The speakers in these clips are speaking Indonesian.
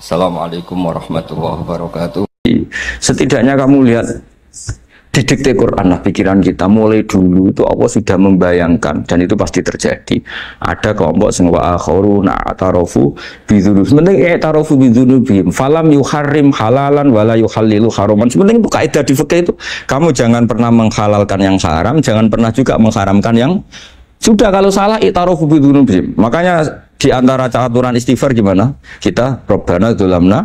Assalamualaikum warahmatullahi wabarakatuh. Setidaknya kamu lihat didikte Quran lah pikiran kita mulai dulu itu Allah sudah membayangkan dan itu pasti terjadi ada kelompok sing wa akhoruna tarofu bidunub penting ya tarofu bidunubim falam yuharim halalan wala yuhallilu haruman penting itu kaidah di fikih itu kamu jangan pernah menghalalkan yang haram jangan pernah juga mengharamkan yang sudah kalau salah itarofu bidunubim makanya di antara aturan istighfar gimana? Kita Robbana dolamna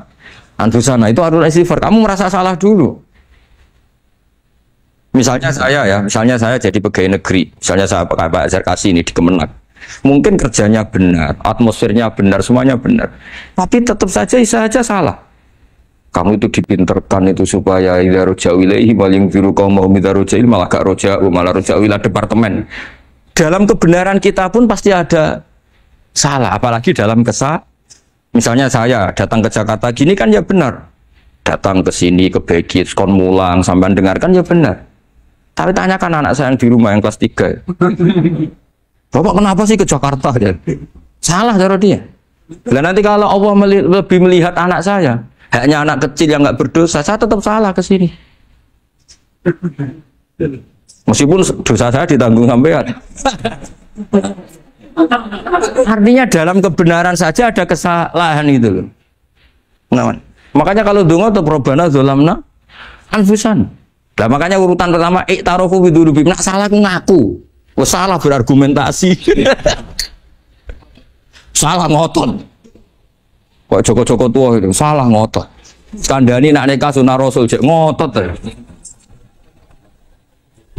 anfusana itu aturan istighfar. Kamu merasa salah dulu. Misalnya saya ya, misalnya saya jadi pegawai negeri, misalnya saya pakai Pak Azhar kasih ini di Kemenak. Mungkin kerjanya benar, atmosfernya benar, semuanya benar. Tapi tetap saja bisa saja salah kamu itu dipinterkan itu supaya ila roja wilayhi maling biru kaum mau minta roja malah gak roja malah roja departemen dalam kebenaran kita pun pasti ada salah, apalagi dalam kesal. Misalnya saya datang ke Jakarta gini kan ya benar. Datang ke sini, ke Begit, kon mulang, sampai dengarkan ya benar. Tapi tanyakan anak saya yang di rumah yang kelas 3. Bapak kenapa sih ke Jakarta? Ya? Salah cara dia. Dan nanti kalau Allah melihat, lebih melihat anak saya, hanya anak kecil yang nggak berdosa, saya tetap salah ke sini. Meskipun dosa saya ditanggung sampean. Artinya dalam kebenaran saja ada kesalahan itu loh. Nah, makanya kalau dungo atau probana zolamna anfusan. Nah, makanya urutan pertama iktarofu bidulu bimna salah ngaku. Oh, salah berargumentasi. salah ngotot. Kok Joko-Joko tua itu salah ngotot. Kandani nak nikah sunah rasul jek ngotot.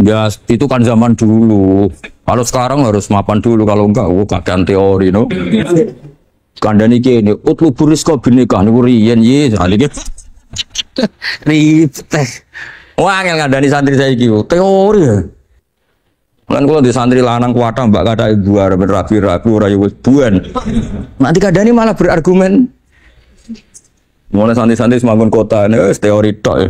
Ya, itu kan zaman dulu. Kalau sekarang harus mapan dulu, kalau enggak, oh, kakean teori, no. Kandani kini, utlu buris kok bini kan, riyen, ye, alike. Nah, Ribet. Wah, ngel kandani santri saya gitu, teori ya. Kan kalau di santri lanang kuatah mbak kata ibu Arab rapi rapi rayu buan. Nanti kandani malah berargumen. Mulai santri-santri semakin kota ini, teori tok ya.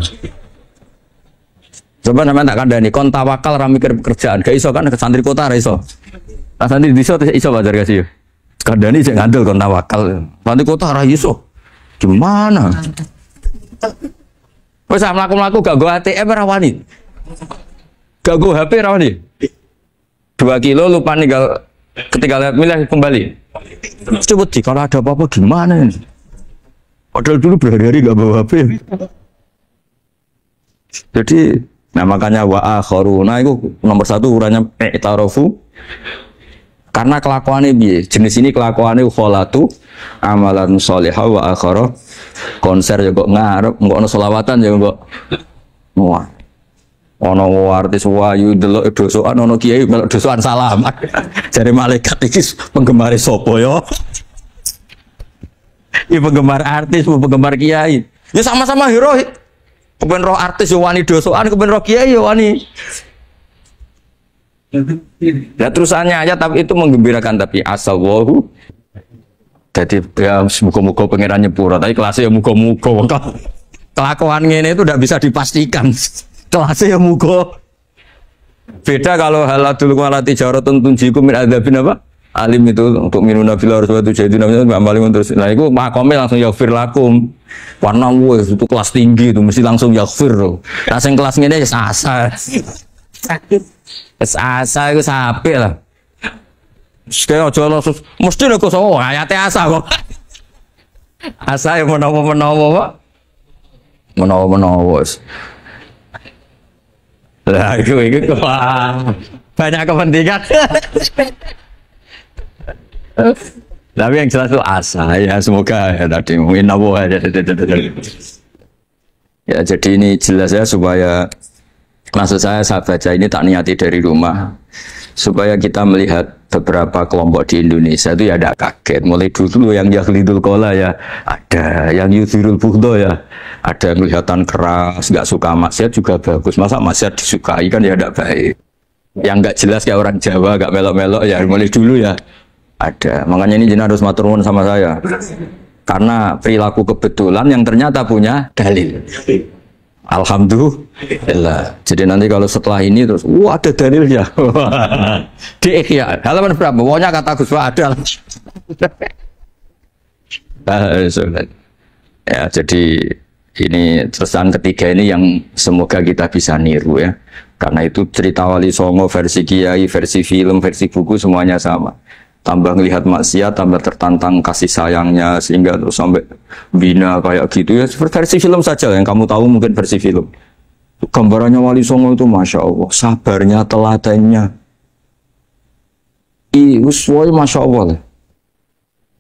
Coba sampean tak kandani kon tawakal ra mikir kerjaan gak iso kan ke santri kota ra iso. Nah, santri di iso wajar gak sih? Kandani sing ngandel kontak wakal, Santri kota ra iso. Gimana? Wes sak ah, mlaku-mlaku gak go ATM ra wani. Gak go HP ra wani. 2 kilo lupa ninggal ketika lihat milih kembali. Coba sih kalau ada apa-apa gimana ini? Padahal dulu berhari-hari gak bawa HP. Jadi Nah makanya wa akharuna itu nomor satu urannya i'tarofu karena kelakuannya biye jenis ini kelakuannya kholatu amalan sholihah wa akhara konser juga ya ngarep nggak ono solawatan ya nggak wah ono artis wayu delok dosoan ono kiai melok dosoan salam jadi malaikat ini penggemar sopo yo ini penggemar artis penggemar kiai ya sama-sama hero Kepen roh artis yo ya wani dosoan, kepen roh kiai yo ya wani. Ya terusannya aja tapi itu menggembirakan tapi asal wahu. Jadi ya muka-muka pengiran nyepura, tapi kelasnya ya muka-muka. Kelakuan ini itu tidak bisa dipastikan. Kelasnya ya muka. Beda kalau halatul walati jaratun tunjiku min adabin apa? alim itu untuk minum lah harus waktu jadi nggak balik terus nah itu makomnya langsung yafir lakum warna gue itu kelas tinggi itu mesti langsung yafir loh nah yang kelas dia ya sasa ya sasa itu sapi lah sekarang ojo langsung mesti lo kok soal ayatnya asa kok asa yang menawa menawa pak menawa menawa lah itu itu banyak kepentingan tapi yang jelas itu asa ya semoga ya tadi mungkin ya, ya, ya, ya jadi ini jelas ya supaya maksud saya saya baca ini tak niati dari rumah supaya kita melihat beberapa kelompok di Indonesia itu ya ada kaget mulai dulu yang Yahlidul Kola ya ada yang Yudhirul Buhdo ya ada yang kelihatan keras nggak suka maksiat juga bagus masa maksiat disukai kan ya tidak baik yang nggak jelas kayak orang Jawa nggak melok-melok ya mulai dulu ya ada makanya ini jenah harus maturun sama saya karena perilaku kebetulan yang ternyata punya dalil Alhamdulillah jadi nanti kalau setelah ini terus wah ada dalilnya di ikhya halaman berapa pokoknya kata Gus Wah ada ah, ya jadi ini pesan ketiga ini yang semoga kita bisa niru ya karena itu cerita wali songo versi kiai versi film versi buku semuanya sama tambah ngelihat maksiat, tambah tertantang kasih sayangnya sehingga terus sampai bina kayak gitu ya versi film saja yang kamu tahu mungkin versi film gambarannya Wali Songo itu masya Allah sabarnya teladannya iuswoi masya Allah lah.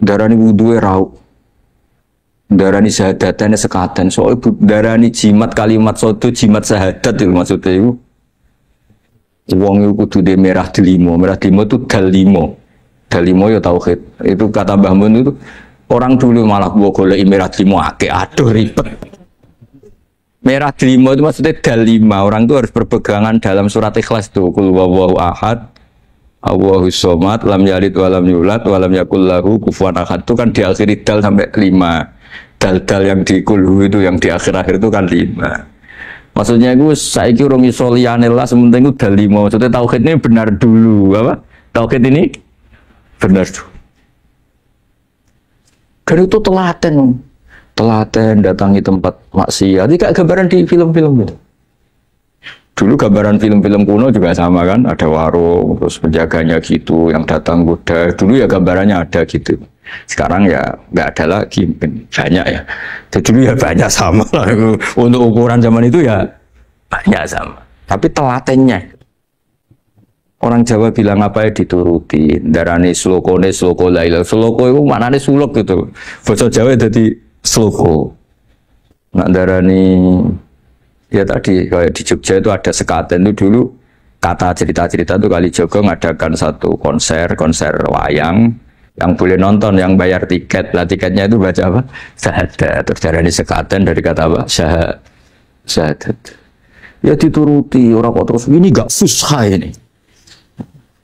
darani wudhuwe rau darani sahadatannya sekaten soalnya darani jimat kalimat soto jimat sehat itu maksudnya itu uang itu kudu merah delimo merah delimo itu dalimo dalimo ya tauhid. Itu kata Mbah Mun itu orang dulu malah gua golek merah delimo akeh. Aduh ribet. Merah delimo itu maksudnya dalima. Orang itu harus berpegangan dalam surat ikhlas tuh. Kul wawahu ahad. Allahu somad lam yalid walam yulad walam yakul lahu kufuwan ahad itu kan di diakhiri dal sampai lima dal-dal yang di kulhu itu yang di akhir-akhir itu kan lima maksudnya itu saya kira orang iso liane itu dal lima maksudnya tauhid ini benar dulu apa tauhid ini Benar tuh. Dan itu telaten, telaten datangi tempat maksiat. Ini kayak gambaran di film-film itu. Dulu gambaran film-film kuno juga sama kan, ada warung, terus penjaganya gitu, yang datang kuda. Dulu ya gambarannya ada gitu. Sekarang ya nggak ada lagi, banyak ya. Jadi dulu ya banyak sama Untuk ukuran zaman itu ya banyak sama. Tapi telatennya Orang Jawa bilang apa ya dituruti. sloko ne sloko laila. Sloko itu maknane sulok gitu. Bahasa Jawa jadi sloko. Nak darani ya tadi kayak di Jogja itu ada sekaten itu dulu kata cerita-cerita itu kali Jogja ngadakan satu konser konser wayang yang boleh nonton yang bayar tiket lah tiketnya itu baca apa syahadat terus darani sekaten dari kata apa syahadat ya dituruti orang kok terus ini gak susah ini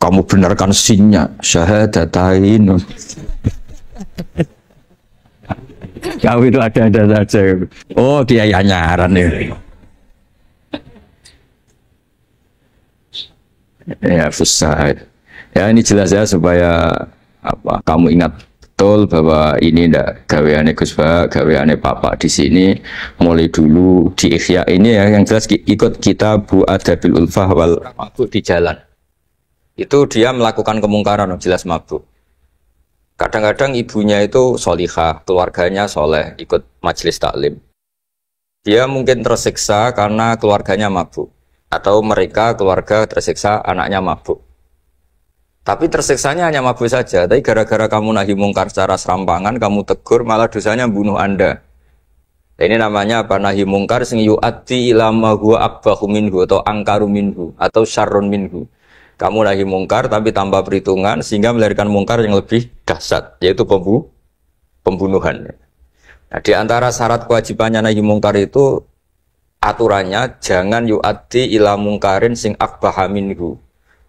kamu benarkan sinnya syahadatain kau itu ada-ada saja oh dia ya nyaran ya ya fusahid ya ini jelas ya supaya apa kamu ingat betul bahwa ini ndak gaweane Gus Pak, gaweane Bapak di sini mulai dulu di ikhya ini ya yang jelas ikut kita Bu Adabil Ulfah wal di jalan itu dia melakukan kemungkaran jelas mabuk kadang-kadang ibunya itu solihah keluarganya soleh ikut majelis taklim dia mungkin tersiksa karena keluarganya mabuk atau mereka keluarga tersiksa anaknya mabuk tapi tersiksanya hanya mabuk saja tapi gara-gara kamu nahi mungkar secara serampangan kamu tegur malah dosanya bunuh anda ini namanya apa nahi mungkar sing yu'ati ila gua huwa akbahu minhu atau angkaru minhu atau syarrun minhu. Kamu nahi mungkar tapi tambah perhitungan sehingga melahirkan mungkar yang lebih dahsyat yaitu pembu pembunuhan. Nah, di antara syarat kewajibannya nahi mungkar itu aturannya jangan yuati ila mungkarin sing akbaha minhu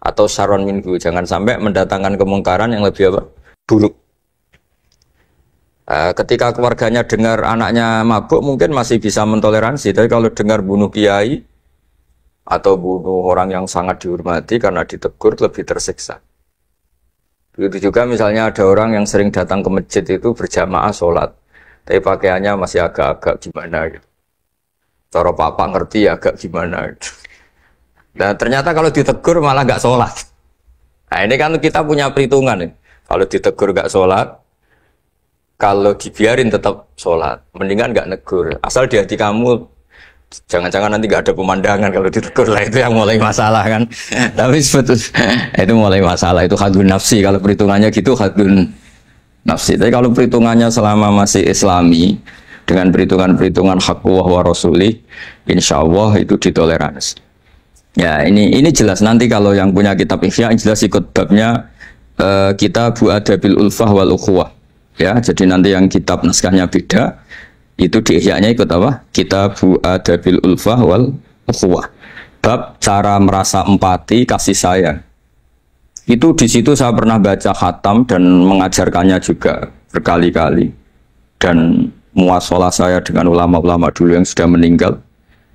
atau saron minhu. Jangan sampai mendatangkan kemungkaran yang lebih apa? buruk eh, ketika keluarganya dengar anaknya mabuk mungkin masih bisa mentoleransi tapi kalau dengar bunuh kiai atau bunuh orang yang sangat dihormati karena ditegur lebih tersiksa. Begitu juga misalnya ada orang yang sering datang ke masjid itu berjamaah sholat, tapi pakaiannya masih agak-agak gimana gitu. Cara papa ngerti ya agak gimana gitu. Dan ternyata kalau ditegur malah nggak sholat. Nah ini kan kita punya perhitungan nih. Kalau ditegur nggak sholat, kalau dibiarin tetap sholat. Mendingan nggak negur. Asal di hati kamu Jangan-jangan nanti nggak ada pemandangan kalau ditegur lah itu yang mulai masalah kan. Tapi sebetulnya itu mulai masalah itu hadun nafsi kalau perhitungannya gitu hadun nafsi. Tapi kalau perhitungannya selama masih islami dengan perhitungan-perhitungan hakuwah wa rasulih, insya Allah itu ditoleransi. Ya ini ini jelas nanti kalau yang punya kitab Ihya jelas ikut babnya uh, eh, kita bu adabil ulfah wal ukhuwah. Ya, jadi nanti yang kitab naskahnya beda, itu di ikut apa? kita Kitabu Adabil Ulfah wal Ukhuwah. Bab cara merasa empati kasih sayang. Itu di situ saya pernah baca khatam dan mengajarkannya juga berkali-kali. Dan muasalah saya dengan ulama-ulama dulu yang sudah meninggal.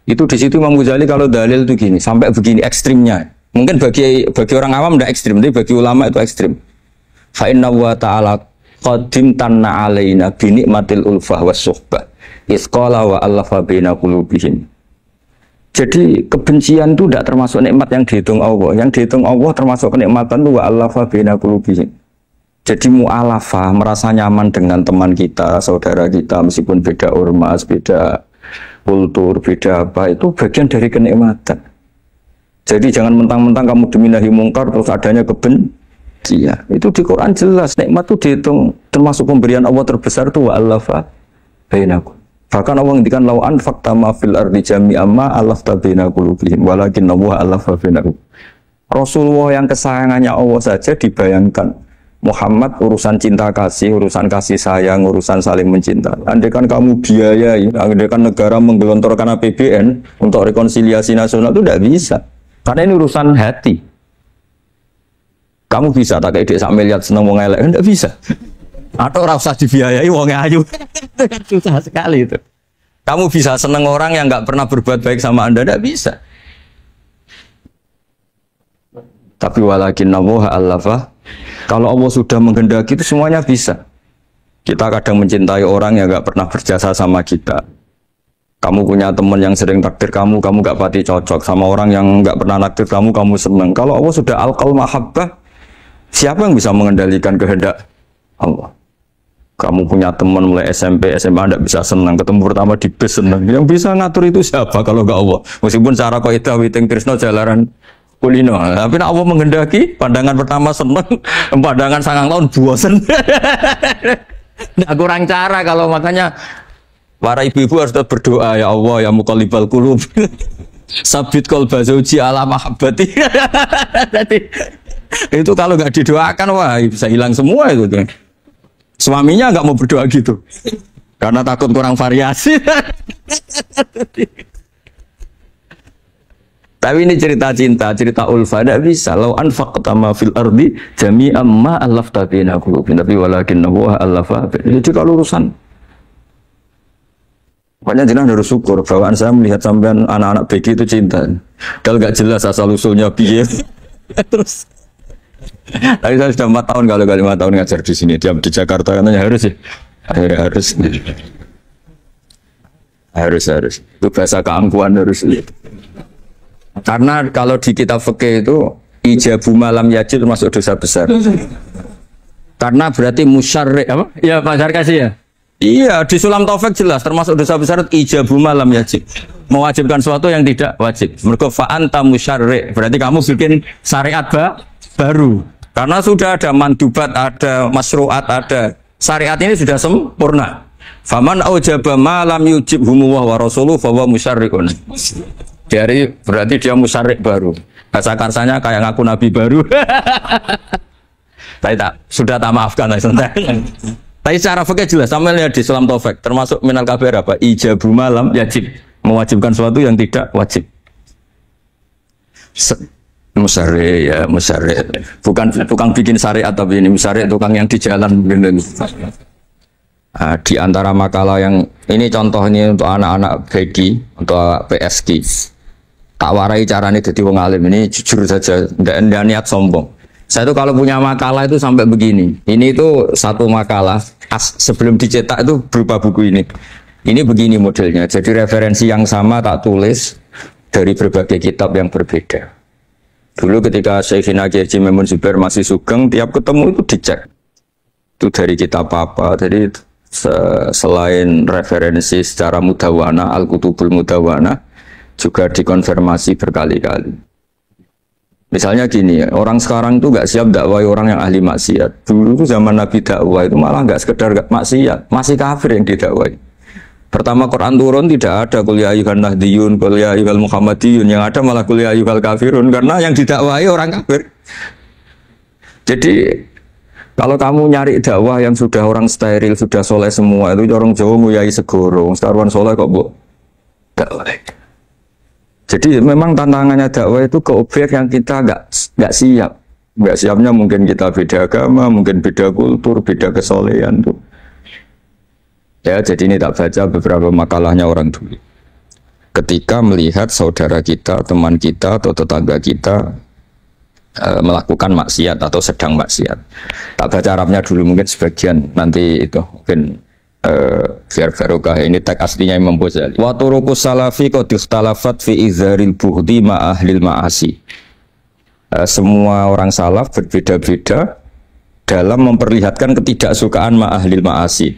Itu di situ Imam Ghazali kalau dalil itu gini, sampai begini ekstrimnya. Mungkin bagi bagi orang awam tidak ekstrim, tapi bagi ulama itu ekstrim. Fa inna wa ta'ala qadim tanna alaina binikmatil ulfah wa suhbah Iskola wa allafa baina qulubihim. Jadi kebencian itu tidak termasuk nikmat yang dihitung Allah. Yang dihitung Allah termasuk kenikmatan itu wa Allah baina qulubihim. Jadi mu'alafah, merasa nyaman dengan teman kita, saudara kita, meskipun beda ormas, beda kultur, beda apa, itu bagian dari kenikmatan. Jadi jangan mentang-mentang kamu diminahi mungkar terus adanya kebencian. Itu di Quran jelas nikmat itu dihitung termasuk pemberian Allah terbesar itu wa Allah alafa bainakum. Bahkan Allah ngendikan lawan fakta ma fil ardi jami amma alaf tabina kulubihim walakin Allah alaf tabina Rasulullah yang kesayangannya Allah saja dibayangkan Muhammad urusan cinta kasih, urusan kasih sayang, urusan saling mencinta. Andaikan kamu biayai, andaikan negara menggelontorkan APBN untuk rekonsiliasi nasional itu tidak bisa. Karena ini urusan hati. Kamu bisa tak kayak dia sak miliar seneng mau ngelak, tidak bisa. Atau rasa dibiayai wong ayu. itu kan Susah sekali itu. Kamu bisa seneng orang yang nggak pernah berbuat baik sama Anda, tidak bisa. Tapi walakin Allah alafah Kalau Allah sudah menghendaki itu semuanya bisa. Kita kadang mencintai orang yang nggak pernah berjasa sama kita. Kamu punya teman yang sering takdir kamu, kamu nggak pati cocok sama orang yang nggak pernah takdir kamu, kamu seneng. Kalau Allah sudah alkal mahabbah, siapa yang bisa mengendalikan kehendak Allah? kamu punya teman mulai SMP, SMA tidak bisa senang, ketemu pertama di bus senang. Yang bisa ngatur itu siapa kalau enggak Allah? Meskipun cara kau itu witing Trisno jalaran kulino, tapi nah, Allah menghendaki pandangan pertama senang, pandangan sangang tahun seneng nggak kurang cara kalau makanya para ibu-ibu harus tetap berdoa ya Allah ya mukalibal kulub. Sabit kol bazauji ala mahabbati. itu kalau nggak didoakan wah bisa hilang semua itu. Tuh. Suaminya nggak mau berdoa gitu. Karena takut kurang variasi. Tapi ini cerita cinta, cerita ulfa tidak bisa. Lau anfaqta ma fil ardi jami ma allafta baina qulubin tapi walakin Allah allafa. Itu kalau urusan Makanya jenah harus syukur bawaan saya melihat sampean anak-anak begitu cinta. Kalau nggak jelas asal usulnya piye. Terus tapi saya sudah empat tahun kalau lima tahun ngajar di sini. Dia di Jakarta katanya harus ya. Eh, harus. harus harus. Itu bahasa keangkuhan harus. Karena kalau di kitab fikih itu ijabu malam yajib termasuk dosa besar. Karena berarti musyarik apa? Ya Pak Sarkasi ya. Iya, di Sulam Taufik jelas termasuk dosa besar ijabu malam yajib. Mewajibkan sesuatu yang tidak wajib. mereka fa'anta musyarik Berarti kamu bikin syariat, bah baru. Karena sudah ada mandubat, ada masruat, ada syariat ini sudah sempurna. Faman aujaba malam yujib humuwah wa rasuluh bahwa musyarikun. Dari berarti dia musarik baru. Bahasa karsanya kayak ngaku nabi baru. Tapi tak sudah tak maafkan lah Tapi secara fikih jelas sama lihat di salam Taufik termasuk minal kabir apa ijabu malam yajib mewajibkan sesuatu yang tidak wajib. Musare ya musare bukan tukang bikin syariat atau ini musare tukang yang di jalan mungkin gitu. uh, di antara makalah yang ini contohnya untuk anak-anak bagi untuk PSG tak warai caranya jadi wong alim ini jujur saja tidak niat sombong saya tuh kalau punya makalah itu sampai begini ini itu satu makalah as, sebelum dicetak itu berupa buku ini ini begini modelnya jadi referensi yang sama tak tulis dari berbagai kitab yang berbeda Dulu ketika Syekhina Kiai Haji Memun Zubair masih sugeng, tiap ketemu itu dicek. Itu dari kita apa, apa. jadi se selain referensi secara mudawana, Al-Qutubul Mudawana, juga dikonfirmasi berkali-kali. Misalnya gini, orang sekarang tuh nggak siap dakwah orang yang ahli maksiat. Dulu tuh zaman Nabi dakwah itu malah nggak sekedar gak maksiat, masih kafir yang didakwai. Pertama Quran turun tidak ada kuliah ya ayuhan nahdiyun, kuliah ya ayuhal muhammadiyun. Yang ada malah kuliah ya ayuhal kafirun. Karena yang didakwahi orang kafir. Jadi kalau kamu nyari dakwah yang sudah orang steril, sudah soleh semua, itu orang Jawa nguyai segoro. Sekarang soleh kok, Bu? Dakwah. Jadi memang tantangannya dakwah itu ke objek yang kita nggak nggak siap. Nggak siapnya mungkin kita beda agama, mungkin beda kultur, beda kesolehan tuh. Ya, jadi ini tak baca beberapa makalahnya orang dulu. Ketika melihat saudara kita, teman kita, atau tetangga kita e, melakukan maksiat atau sedang maksiat. Tak baca Arabnya dulu mungkin sebagian nanti itu mungkin e, biar barokah ini tak aslinya Imam Ghazali. Wa turuqus salafi kau ikhtalafat fi izharil buhdi ma'ahlil ma'asi. E, semua orang salaf berbeda-beda dalam memperlihatkan ketidaksukaan ma'ahlil ma'asi.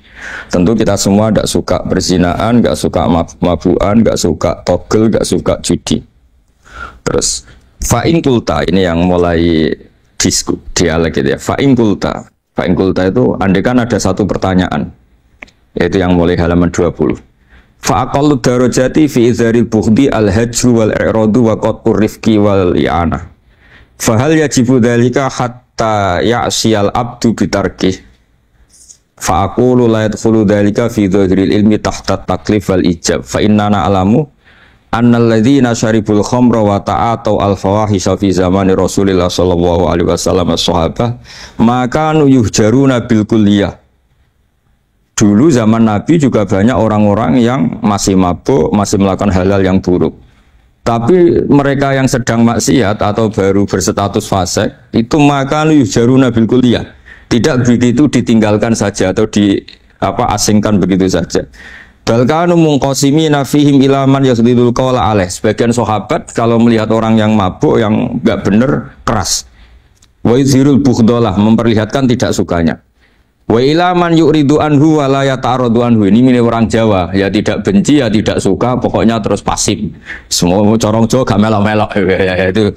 Tentu kita semua tidak suka berzinaan, tidak suka mabuan tidak suka togel, tidak suka judi. Terus fa'in kulta ini yang mulai disku, dialek gitu ya. Fa'in kulta. Fa'in kulta itu andekan ada satu pertanyaan. Yaitu yang mulai halaman 20. Fa'aqallu darajati tivi izharil bukhdi al-hajru wal-i'radu wa qatur rifki wal-i'anah. Fahal yajibu dalika hat hatta ya'siyal abdu bitarki fa aqulu la yadkhulu dhalika fi dhahril ilmi tahta taklif wal ijab fa innana alamu annal ladzina syaribul khamra wa atau al fawahisha fi zamani Rasulillah sallallahu alaihi wasallam sahabat maka yuhjaruna bil kulliyah Dulu zaman Nabi juga banyak orang-orang yang masih mabuk, masih melakukan halal yang buruk. Tapi mereka yang sedang maksiat atau baru berstatus fasik itu maka yujaru nabil kuliah. Tidak begitu ditinggalkan saja atau di apa asingkan begitu saja. Balkanu mungkosimi nafihim ilaman yasudidul kaula aleh. Sebagian sahabat kalau melihat orang yang mabuk, yang nggak bener, keras. Wa yuzhirul bukhdolah, memperlihatkan tidak sukanya. Wa ila man yuridu anhu wa la yata'arradu anhu. Ini milik orang Jawa, ya tidak benci ya tidak suka, pokoknya terus pasif. Semua corong Jawa gak melok-melok ya, ya, itu.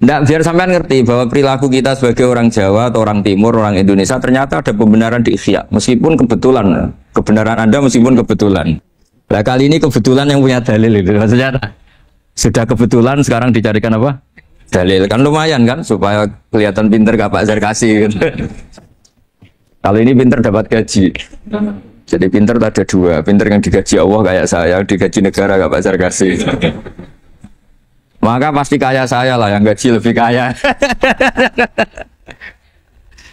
Nggak biar sampean ngerti bahwa perilaku kita sebagai orang Jawa atau orang Timur, orang Indonesia ternyata ada pembenaran di ikhya, meskipun kebetulan. Kebenaran Anda meskipun kebetulan. Nah, kali ini kebetulan yang punya dalil itu. Maksudnya sudah kebetulan sekarang dicarikan apa? Dalil. Kan lumayan kan supaya kelihatan pinter gak Pak Zar kasih gitu. Kalau ini pinter dapat gaji. Jadi pinter ada dua, pinter yang digaji Allah kayak saya, digaji negara gak pasar kasih. Maka pasti kaya saya lah yang gaji lebih kaya.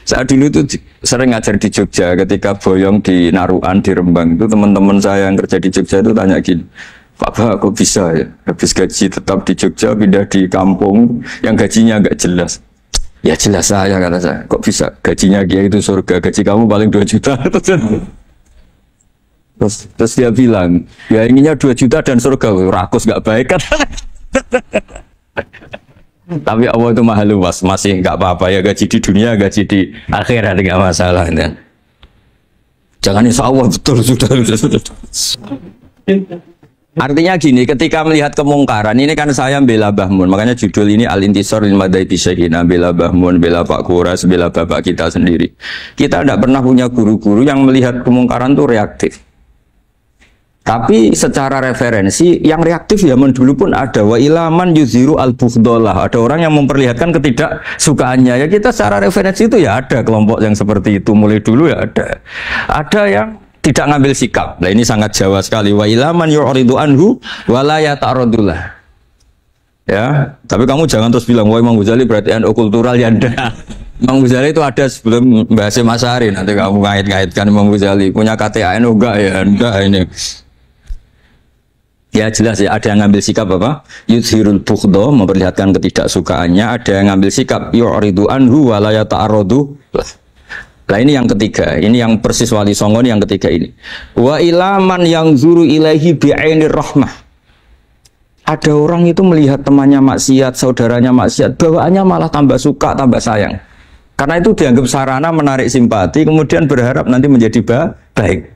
saya dulu itu sering ngajar di Jogja ketika boyong di Naruan di Rembang itu teman-teman saya yang kerja di Jogja itu tanya gini, Pak Bah, kok bisa ya? Habis gaji tetap di Jogja, pindah di kampung yang gajinya agak jelas. Ya jelas saya kata saya, kok bisa gajinya dia itu surga, gaji kamu paling 2 juta. terus terus dia bilang, ya inginnya 2 juta dan surga, rakus gak baik kan. Tapi Allah itu maha luas, masih gak apa-apa ya gaji di dunia, gaji di akhirat gak masalah. Ya. Jangan insya Allah betul sudah sudah sudah. Artinya gini, ketika melihat kemungkaran, ini kan saya bela Bahmun, makanya judul ini Al-Intisor Limadai Bisyahina, bela Bahmun, bela Pak Kuras, bela Bapak kita sendiri. Kita tidak pernah punya guru-guru yang melihat kemungkaran itu reaktif. Tapi secara referensi, yang reaktif zaman dulu pun ada. Wa ilaman yuziru al bukhdolah. Ada orang yang memperlihatkan ketidak ketidaksukaannya. Ya kita secara referensi itu ya ada kelompok yang seperti itu. Mulai dulu ya ada. Ada yang tidak ngambil sikap. Nah ini sangat Jawa sekali. Wa ilaman yuridu anhu walaya ta'radulah. Ya, tapi kamu jangan terus bilang, wah Imam Ghazali berarti NU kultural ya Imam Ghazali itu ada sebelum Mbak Masari nanti kamu ngait-ngaitkan Imam Ghazali punya KTA NU enggak ya enggak ini. Ya jelas ya ada yang ngambil sikap apa? Yudhirul bukhdo memperlihatkan ketidaksukaannya, ada yang ngambil sikap yuridu anhu walaya ta'aradu. Nah ini yang ketiga, ini yang persis wali songo ini yang ketiga ini. Wa ilaman yang zuru ilahi bi'ainir rahmah. Ada orang itu melihat temannya maksiat, saudaranya maksiat, bawaannya malah tambah suka, tambah sayang. Karena itu dianggap sarana menarik simpati, kemudian berharap nanti menjadi baik.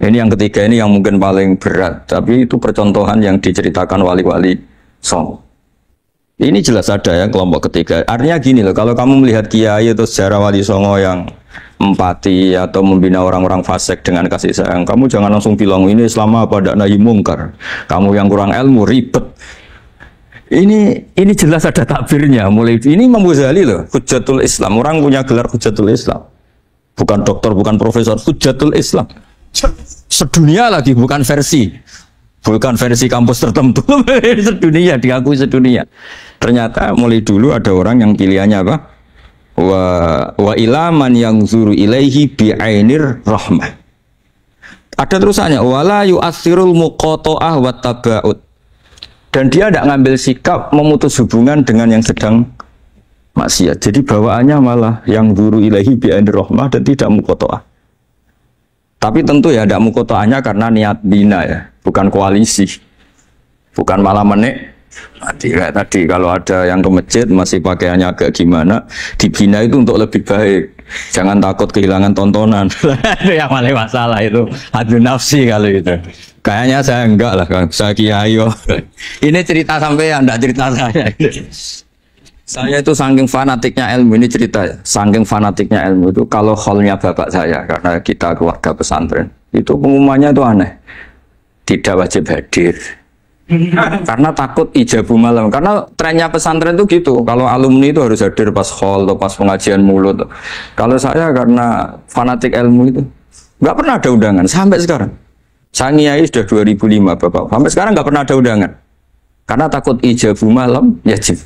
Ini yang ketiga ini yang mungkin paling berat, tapi itu percontohan yang diceritakan wali-wali songo. Ini jelas ada ya kelompok ketiga. Artinya gini loh, kalau kamu melihat kiai atau sejarah wali songo yang empati atau membina orang-orang fasik dengan kasih sayang. Kamu jangan langsung bilang ini selama tidak nahi mungkar. Kamu yang kurang ilmu ribet. Ini ini jelas ada takbirnya. Mulai ini Imam Ghazali loh, Hujatul Islam. Orang punya gelar Hujatul Islam. Bukan dokter, bukan profesor, Hujatul Islam. Sedunia lagi bukan versi. Bukan versi kampus tertentu, sedunia diakui sedunia. Ternyata mulai dulu ada orang yang pilihannya apa? wa wa ilaman yang zuru ilaihi bi ainir rahmah ada terusannya wala yu'athirul muqata'ah wa tabaut dan dia tidak ngambil sikap memutus hubungan dengan yang sedang maksiat jadi bawaannya malah yang zuru ilahi bi ainir rahmah dan tidak muqata'ah tapi tentu ya tidak muqata'ahnya karena niat bina ya bukan koalisi bukan malah menek Tadi kayak tadi kalau ada yang ke masjid masih pakaiannya agak gimana, dibina itu untuk lebih baik. Jangan takut kehilangan tontonan. itu yang paling masalah itu. adu nafsi kalau itu. Kayaknya saya enggak lah, kan. saya kiai. Oh. ini cerita sampai yang enggak cerita saya. saya itu saking fanatiknya ilmu ini cerita ya. Saking fanatiknya ilmu itu kalau holnya bapak saya karena kita keluarga pesantren itu pengumumannya itu aneh. Tidak wajib hadir, karena takut ijabu malam karena trennya pesantren itu gitu kalau alumni itu harus hadir pas hall atau pas pengajian mulut kalau saya karena fanatik ilmu itu nggak pernah ada undangan sampai sekarang saya sudah 2005 bapak sampai sekarang nggak pernah ada undangan karena takut ijabu malam ya cip.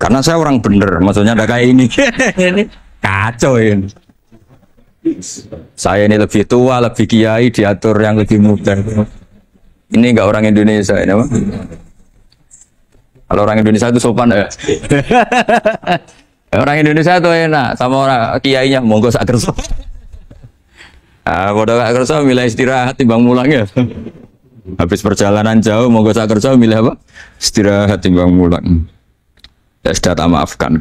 karena saya orang bener maksudnya ada kayak ini kacau ini saya ini lebih tua lebih kiai diatur yang lebih muda ini enggak orang Indonesia ini apa? Kalau orang Indonesia itu sopan ya. orang Indonesia itu enak sama orang kiainya monggo sak kerso. Ah, bodoh sak kerso milih istirahat timbang mulang ya. Habis perjalanan jauh monggo sak kerso milih apa? Istirahat timbang mulang. Ya sudah tak maafkan.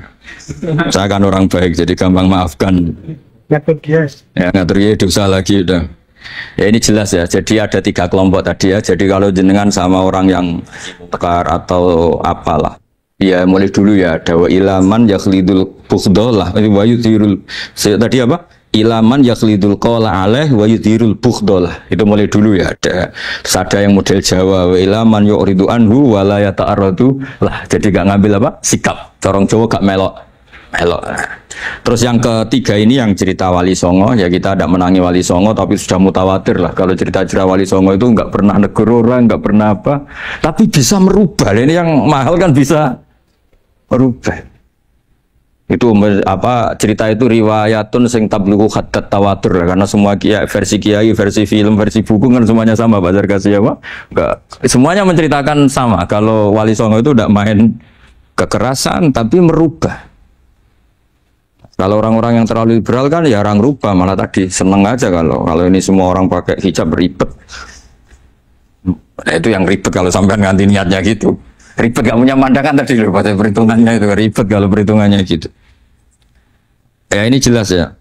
Saya kan orang baik jadi gampang maafkan. Ngatur dia. Ya ngatur dia dosa lagi udah. Ya ini jelas ya. Jadi ada tiga kelompok tadi ya. Jadi kalau jenengan sama orang yang tekar atau apalah. Ya mulai dulu ya dawa ilaman yakhlidul bukhdolah wa yudhirul, Tadi apa? Ilaman yakhlidul qala alaih wa yudhirul bukhdolah. Itu mulai dulu ya ada. Terus yang model Jawa wa ilaman yu'ridu anhu wa la lah. Jadi gak ngambil apa? Sikap. Corong cowok gak melok. Melok. Terus yang ketiga ini yang cerita Wali Songo ya kita tidak menangi Wali Songo tapi sudah mutawatir lah kalau cerita cerita Wali Songo itu nggak pernah negur orang nggak pernah apa tapi bisa merubah ini yang mahal kan bisa merubah itu apa cerita itu riwayatun sing tablughu hatta tawatur karena semua kia, versi kiai versi film versi buku kan semuanya sama Bazar Kasih ya Pak enggak semuanya menceritakan sama kalau Wali Songo itu tidak main kekerasan tapi merubah kalau orang-orang yang terlalu liberal kan ya orang rubah malah tadi seneng aja kalau kalau ini semua orang pakai hijab ribet. Nah, itu yang ribet kalau sampai nganti niatnya gitu. Ribet gak punya pandangan tadi loh pada perhitungannya itu ribet kalau perhitungannya gitu. Ya ini jelas ya.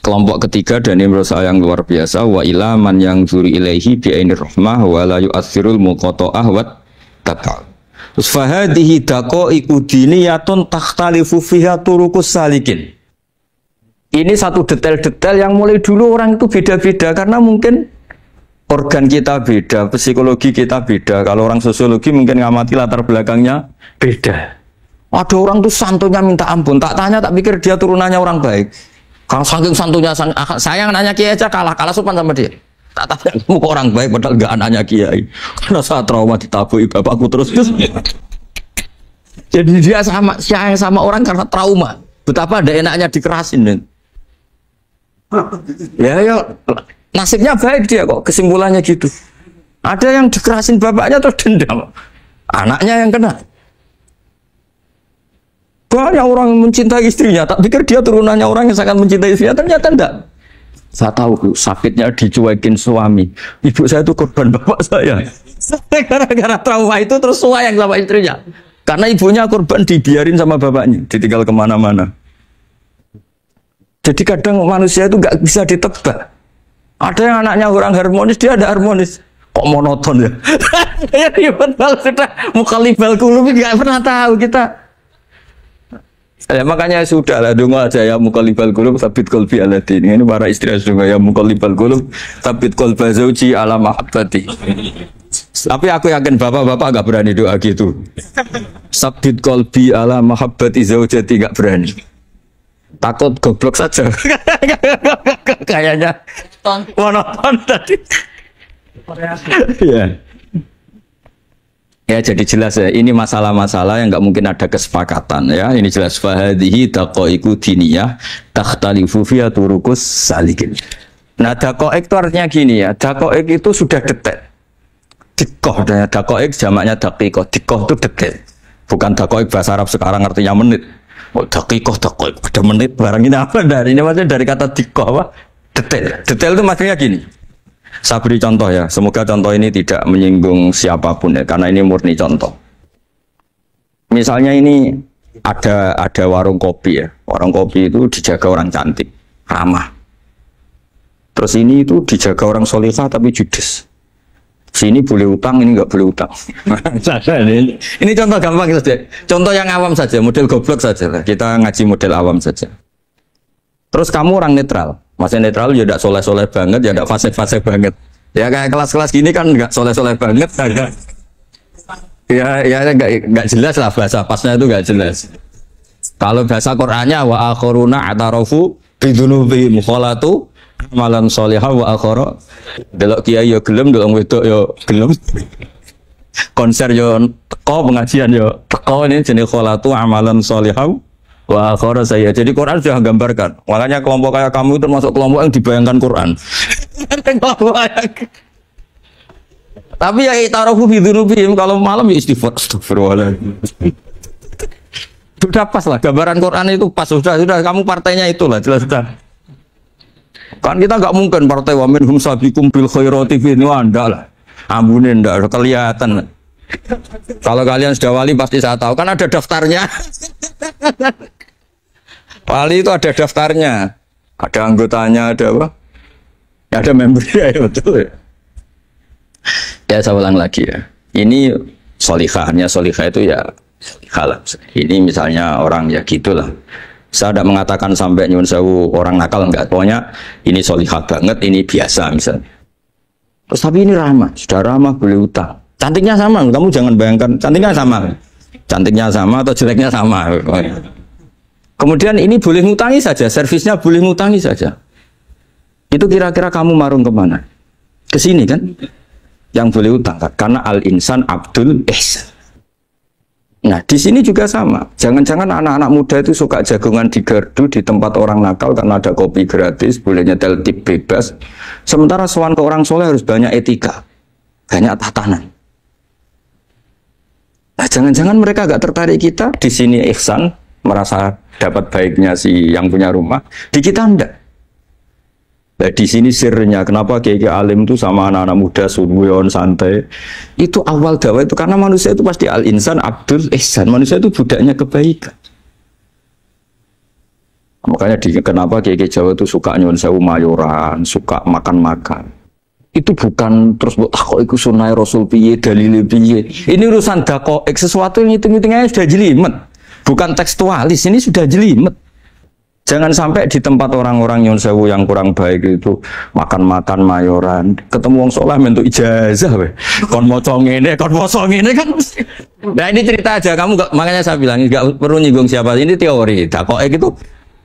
Kelompok ketiga dan ini menurut yang luar biasa wa ilaman yang zuri ilaihi bi ainir rahmah wa la yu'athirul muqata'ah wa tatal. Terus fahadihi daqaiqu diniyatun takhtalifu fiha turukus salikin. Ini satu detail-detail yang mulai dulu orang itu beda-beda karena mungkin organ kita beda, psikologi kita beda. Kalau orang sosiologi mungkin ngamati latar belakangnya beda. Ada orang tuh santunya minta ampun. Tak tanya, tak pikir dia turunannya orang baik. Kalau saking santunya, ah, sayang nanya kiai aja kalah, kalah sopan sama dia tak tabrakmu kok orang baik padahal gak anaknya kiai karena saat trauma ditabui bapakku terus terus jadi dia sama siapa yang sama orang karena trauma betapa ada enaknya dikerasin dan ya ya nasibnya baik dia kok kesimpulannya gitu ada yang dikerasin bapaknya terus dendam anaknya yang kena banyak orang mencintai istrinya tak pikir dia turunannya orang yang sangat mencintai istrinya ternyata enggak saya tahu sakitnya dicuekin suami. Ibu saya itu korban bapak saya. Gara-gara trauma itu terus yang sama istrinya. Karena ibunya korban dibiarin sama bapaknya, ditinggal kemana-mana. Jadi kadang manusia itu nggak bisa ditebak. Ada yang anaknya orang harmonis, dia ada harmonis. Kok monoton ya? Iya, ya benar sudah mukalibal kulubi nggak pernah tahu kita Ya, makanya sudah lah dungo aja ya mukalibal kulub sabit kolbi aladin. Ini para istri juga ya mukalibal kulub sabit kolba zauji ala mahabbati. Tapi aku yakin bapak-bapak gak berani doa gitu. Sabit kolbi ala mahabbati zaujati nggak berani. Takut goblok saja. Kayaknya monoton tadi. Iya. Ya jadi jelas ya, ini masalah-masalah yang nggak mungkin ada kesepakatan ya. Ini jelas fahadihi taqoiku diniyah takhtalifu fufia turukus salikin. Nah dakoek itu artinya gini ya, dakoek itu sudah detek. Dikoh, nah, dakoek jamaknya dakikoh, dikoh itu detek. Bukan dakoek bahasa Arab sekarang artinya menit. Oh, dakikoh, dakoek, ada menit, barang ini apa? Dari nah, ini maksudnya dari kata dikoh apa? Detail. Detail itu maksudnya gini saya beri contoh ya, semoga contoh ini tidak menyinggung siapapun ya, karena ini murni contoh. Misalnya ini ada ada warung kopi ya, warung kopi itu dijaga orang cantik, ramah. Terus ini itu dijaga orang solihah tapi judes. Sini boleh utang, ini nggak boleh utang. ini, contoh gampang saja. Contoh yang awam saja, model goblok saja. Kita ngaji model awam saja. Terus kamu orang netral, masih netral ya tidak soleh-soleh banget, ya tidak fase fase banget. Ya kayak kelas-kelas gini kan nggak soleh-soleh banget, ada. Ya ya nggak nggak jelas lah bahasa pasnya itu nggak jelas. Kalau bahasa Qurannya wa akhoruna atarofu bidunubi mukhalatu amalan solihah wa akhara delok kiai yo gelem delok wedok yo gelem konser yo teko pengajian yo teko ini jenis kholatu amalan solihah Wah, akhara saya. Jadi Quran sudah gambarkan. Makanya kelompok kayak kamu itu masuk kelompok yang dibayangkan Quran. Tapi ya itarofu bidunubihim kalau malam ya istighfar. Astagfirullahaladzim. sudah pas lah gambaran Quran itu pas sudah sudah kamu partainya itulah jelas sudah. Kan kita nggak mungkin partai wamin hum sabikum bil khairati fi anda lah. Ambunin ndak kelihatan. Kalau kalian sudah wali pasti saya tahu kan ada daftarnya. Wali itu ada daftarnya, ada anggotanya, ada apa? Ya ada membernya ya betul ya. Ya saya ulang lagi ya. Ini solihahnya solihah itu ya solihah lah. Ini misalnya orang ya gitulah. Saya tidak mengatakan sampai nyuwun sewu orang nakal enggak. Pokoknya ini solihah banget, ini biasa misalnya. Terus tapi ini ramah, sudah ramah boleh utang. Cantiknya sama, kamu jangan bayangkan cantiknya sama. Cantiknya sama atau jeleknya sama. Kemudian ini boleh ngutangi saja, servisnya boleh ngutangi saja. Itu kira-kira kamu marung kemana? Ke sini kan? Yang boleh utang Karena al-insan abdul ihsan. Nah, di sini juga sama. Jangan-jangan anak-anak muda itu suka jagungan di gardu di tempat orang nakal karena ada kopi gratis, boleh nyetel tip bebas. Sementara sowan ke orang soleh harus banyak etika, banyak tatanan. Nah, jangan-jangan mereka agak tertarik kita di sini ihsan merasa dapat baiknya si yang punya rumah. Di kita ndak Nah, di sini sirnya kenapa kayak alim itu sama anak-anak muda sunwyon santai itu awal dakwah itu karena manusia itu pasti al insan abdul ihsan manusia itu budaknya kebaikan makanya di, kenapa kayak Jawa itu suka nyuwun sewu mayoran suka makan-makan itu bukan terus buat aku itu sunai rasul piye dalil piye ini urusan dakwah eh, sesuatu yang itu-itu sudah jelimet Bukan tekstualis, ini sudah jelimet. Jangan sampai di tempat orang-orang yang sewu yang kurang baik itu makan-makan mayoran, ketemu wong soleh untuk ijazah, weh. kon mocong ini, kon mocong ini kan. Nah ini cerita aja, kamu gak, makanya saya bilang gak perlu nyinggung siapa ini teori, dakok gitu.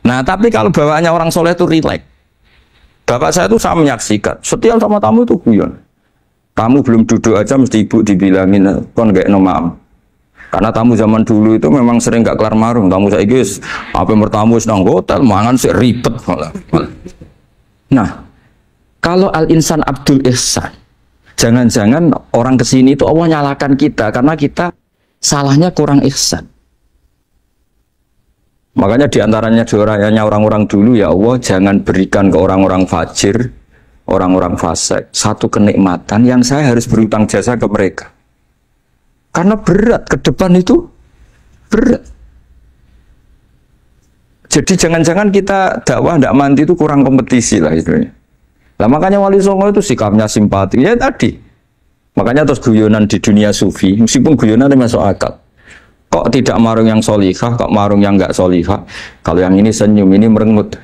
Nah tapi kalau bawaannya orang soleh itu rileks. Bapak saya itu saya menyaksikan, setiap sama tamu itu guyon. Tamu belum duduk aja mesti ibu dibilangin, kon gak nomam. Karena tamu zaman dulu itu memang sering gak kelar marung. Tamu saya guys, apa yang bertamu sedang hotel, mangan sih ribet malah. Nah, kalau al insan Abdul Ihsan, jangan-jangan orang kesini itu Allah nyalakan kita karena kita salahnya kurang ihsan. Makanya diantaranya doanya orang-orang dulu ya Allah jangan berikan ke orang-orang fajir, orang-orang fasik satu kenikmatan yang saya harus berutang jasa ke mereka. Karena berat ke depan itu berat. Jadi jangan-jangan kita dakwah tidak mandi itu kurang kompetisi lah itu. Lah makanya Wali Songo itu sikapnya simpatik. Ya tadi. Makanya terus guyonan di dunia sufi, meskipun guyonan masuk akal. Kok tidak marung yang solihah, kok marung yang nggak solihah? Kalau yang ini senyum, ini merengut.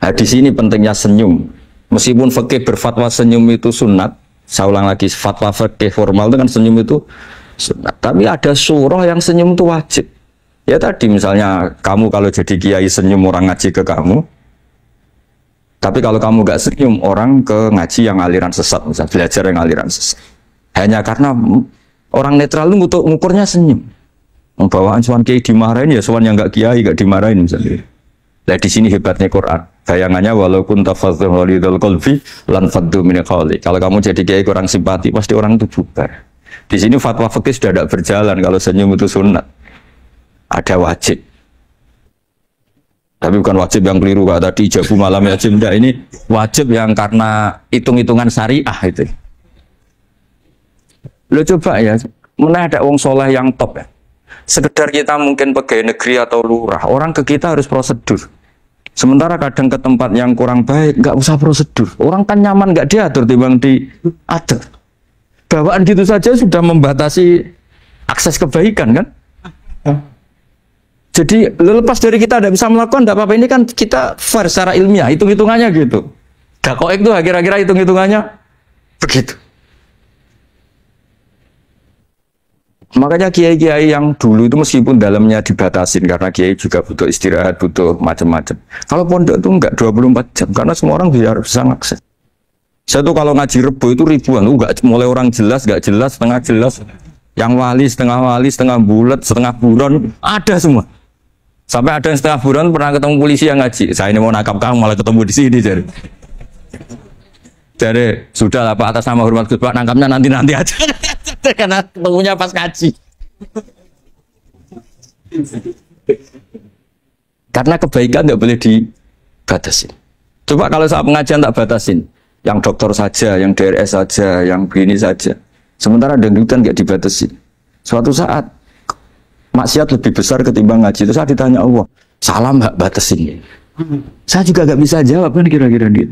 Nah, di sini pentingnya senyum. Meskipun Fakih berfatwa senyum itu sunat, saya ulang lagi, fatwa fakih formal itu kan senyum itu sunat. Tapi ada surah yang senyum itu wajib. Ya tadi misalnya kamu kalau jadi kiai senyum orang ngaji ke kamu, tapi kalau kamu gak senyum orang ke ngaji yang aliran sesat, misalnya belajar yang aliran sesat. Hanya karena orang netral itu ngutuk, ngukurnya senyum. Bawaan suan kiai dimarahin ya suan yang gak kiai gak dimarahin misalnya. Nah di sini hebatnya Quran. Bayangannya walaupun tafadzul walidul kolbi lan Mina min Kalau kamu jadi kiai kurang simpati pasti orang itu bubar. Di sini fatwa fikih sudah tidak berjalan kalau senyum itu sunat. Ada wajib. Tapi bukan wajib yang keliru Pak tadi jabu malam ya jemda ini wajib yang karena hitung-hitungan syariah itu. Lo coba ya, mana ada wong soleh yang top ya. Sekedar kita mungkin pegawai negeri atau lurah, orang ke kita harus prosedur. Sementara kadang ke tempat yang kurang baik, nggak usah prosedur. Orang kan nyaman nggak diatur, timbang diatur. Bawaan gitu saja sudah membatasi akses kebaikan kan? Jadi lepas dari kita tidak bisa melakukan, tidak apa-apa ini kan kita fair secara ilmiah, hitung-hitungannya gitu. Dakoek itu kira-kira hitung-hitungannya begitu. Makanya kiai-kiai yang dulu itu meskipun dalamnya dibatasin karena kiai juga butuh istirahat, butuh macam-macam. Kalau pondok itu enggak 24 jam karena semua orang bisa bisa ngakses. Saya tuh kalau ngaji rebo itu ribuan, uh, enggak mulai orang jelas, enggak jelas, setengah jelas, yang wali, setengah wali, setengah bulat, setengah buron, ada semua. Sampai ada yang setengah buron pernah ketemu polisi yang ngaji. Saya ini mau nangkap kamu malah ketemu di sini jadi. Jadi sudah lah Pak atas nama hormat Gus Pak nangkapnya nanti nanti aja. karena ketemunya pas ngaji karena kebaikan tidak boleh dibatasin coba kalau saat pengajian tak batasin yang dokter saja, yang DRS saja, yang begini saja sementara dangdutan tidak dibatasin suatu saat maksiat lebih besar ketimbang ngaji itu saya ditanya Allah salam mbak batasin saya juga nggak bisa jawab kan kira-kira gitu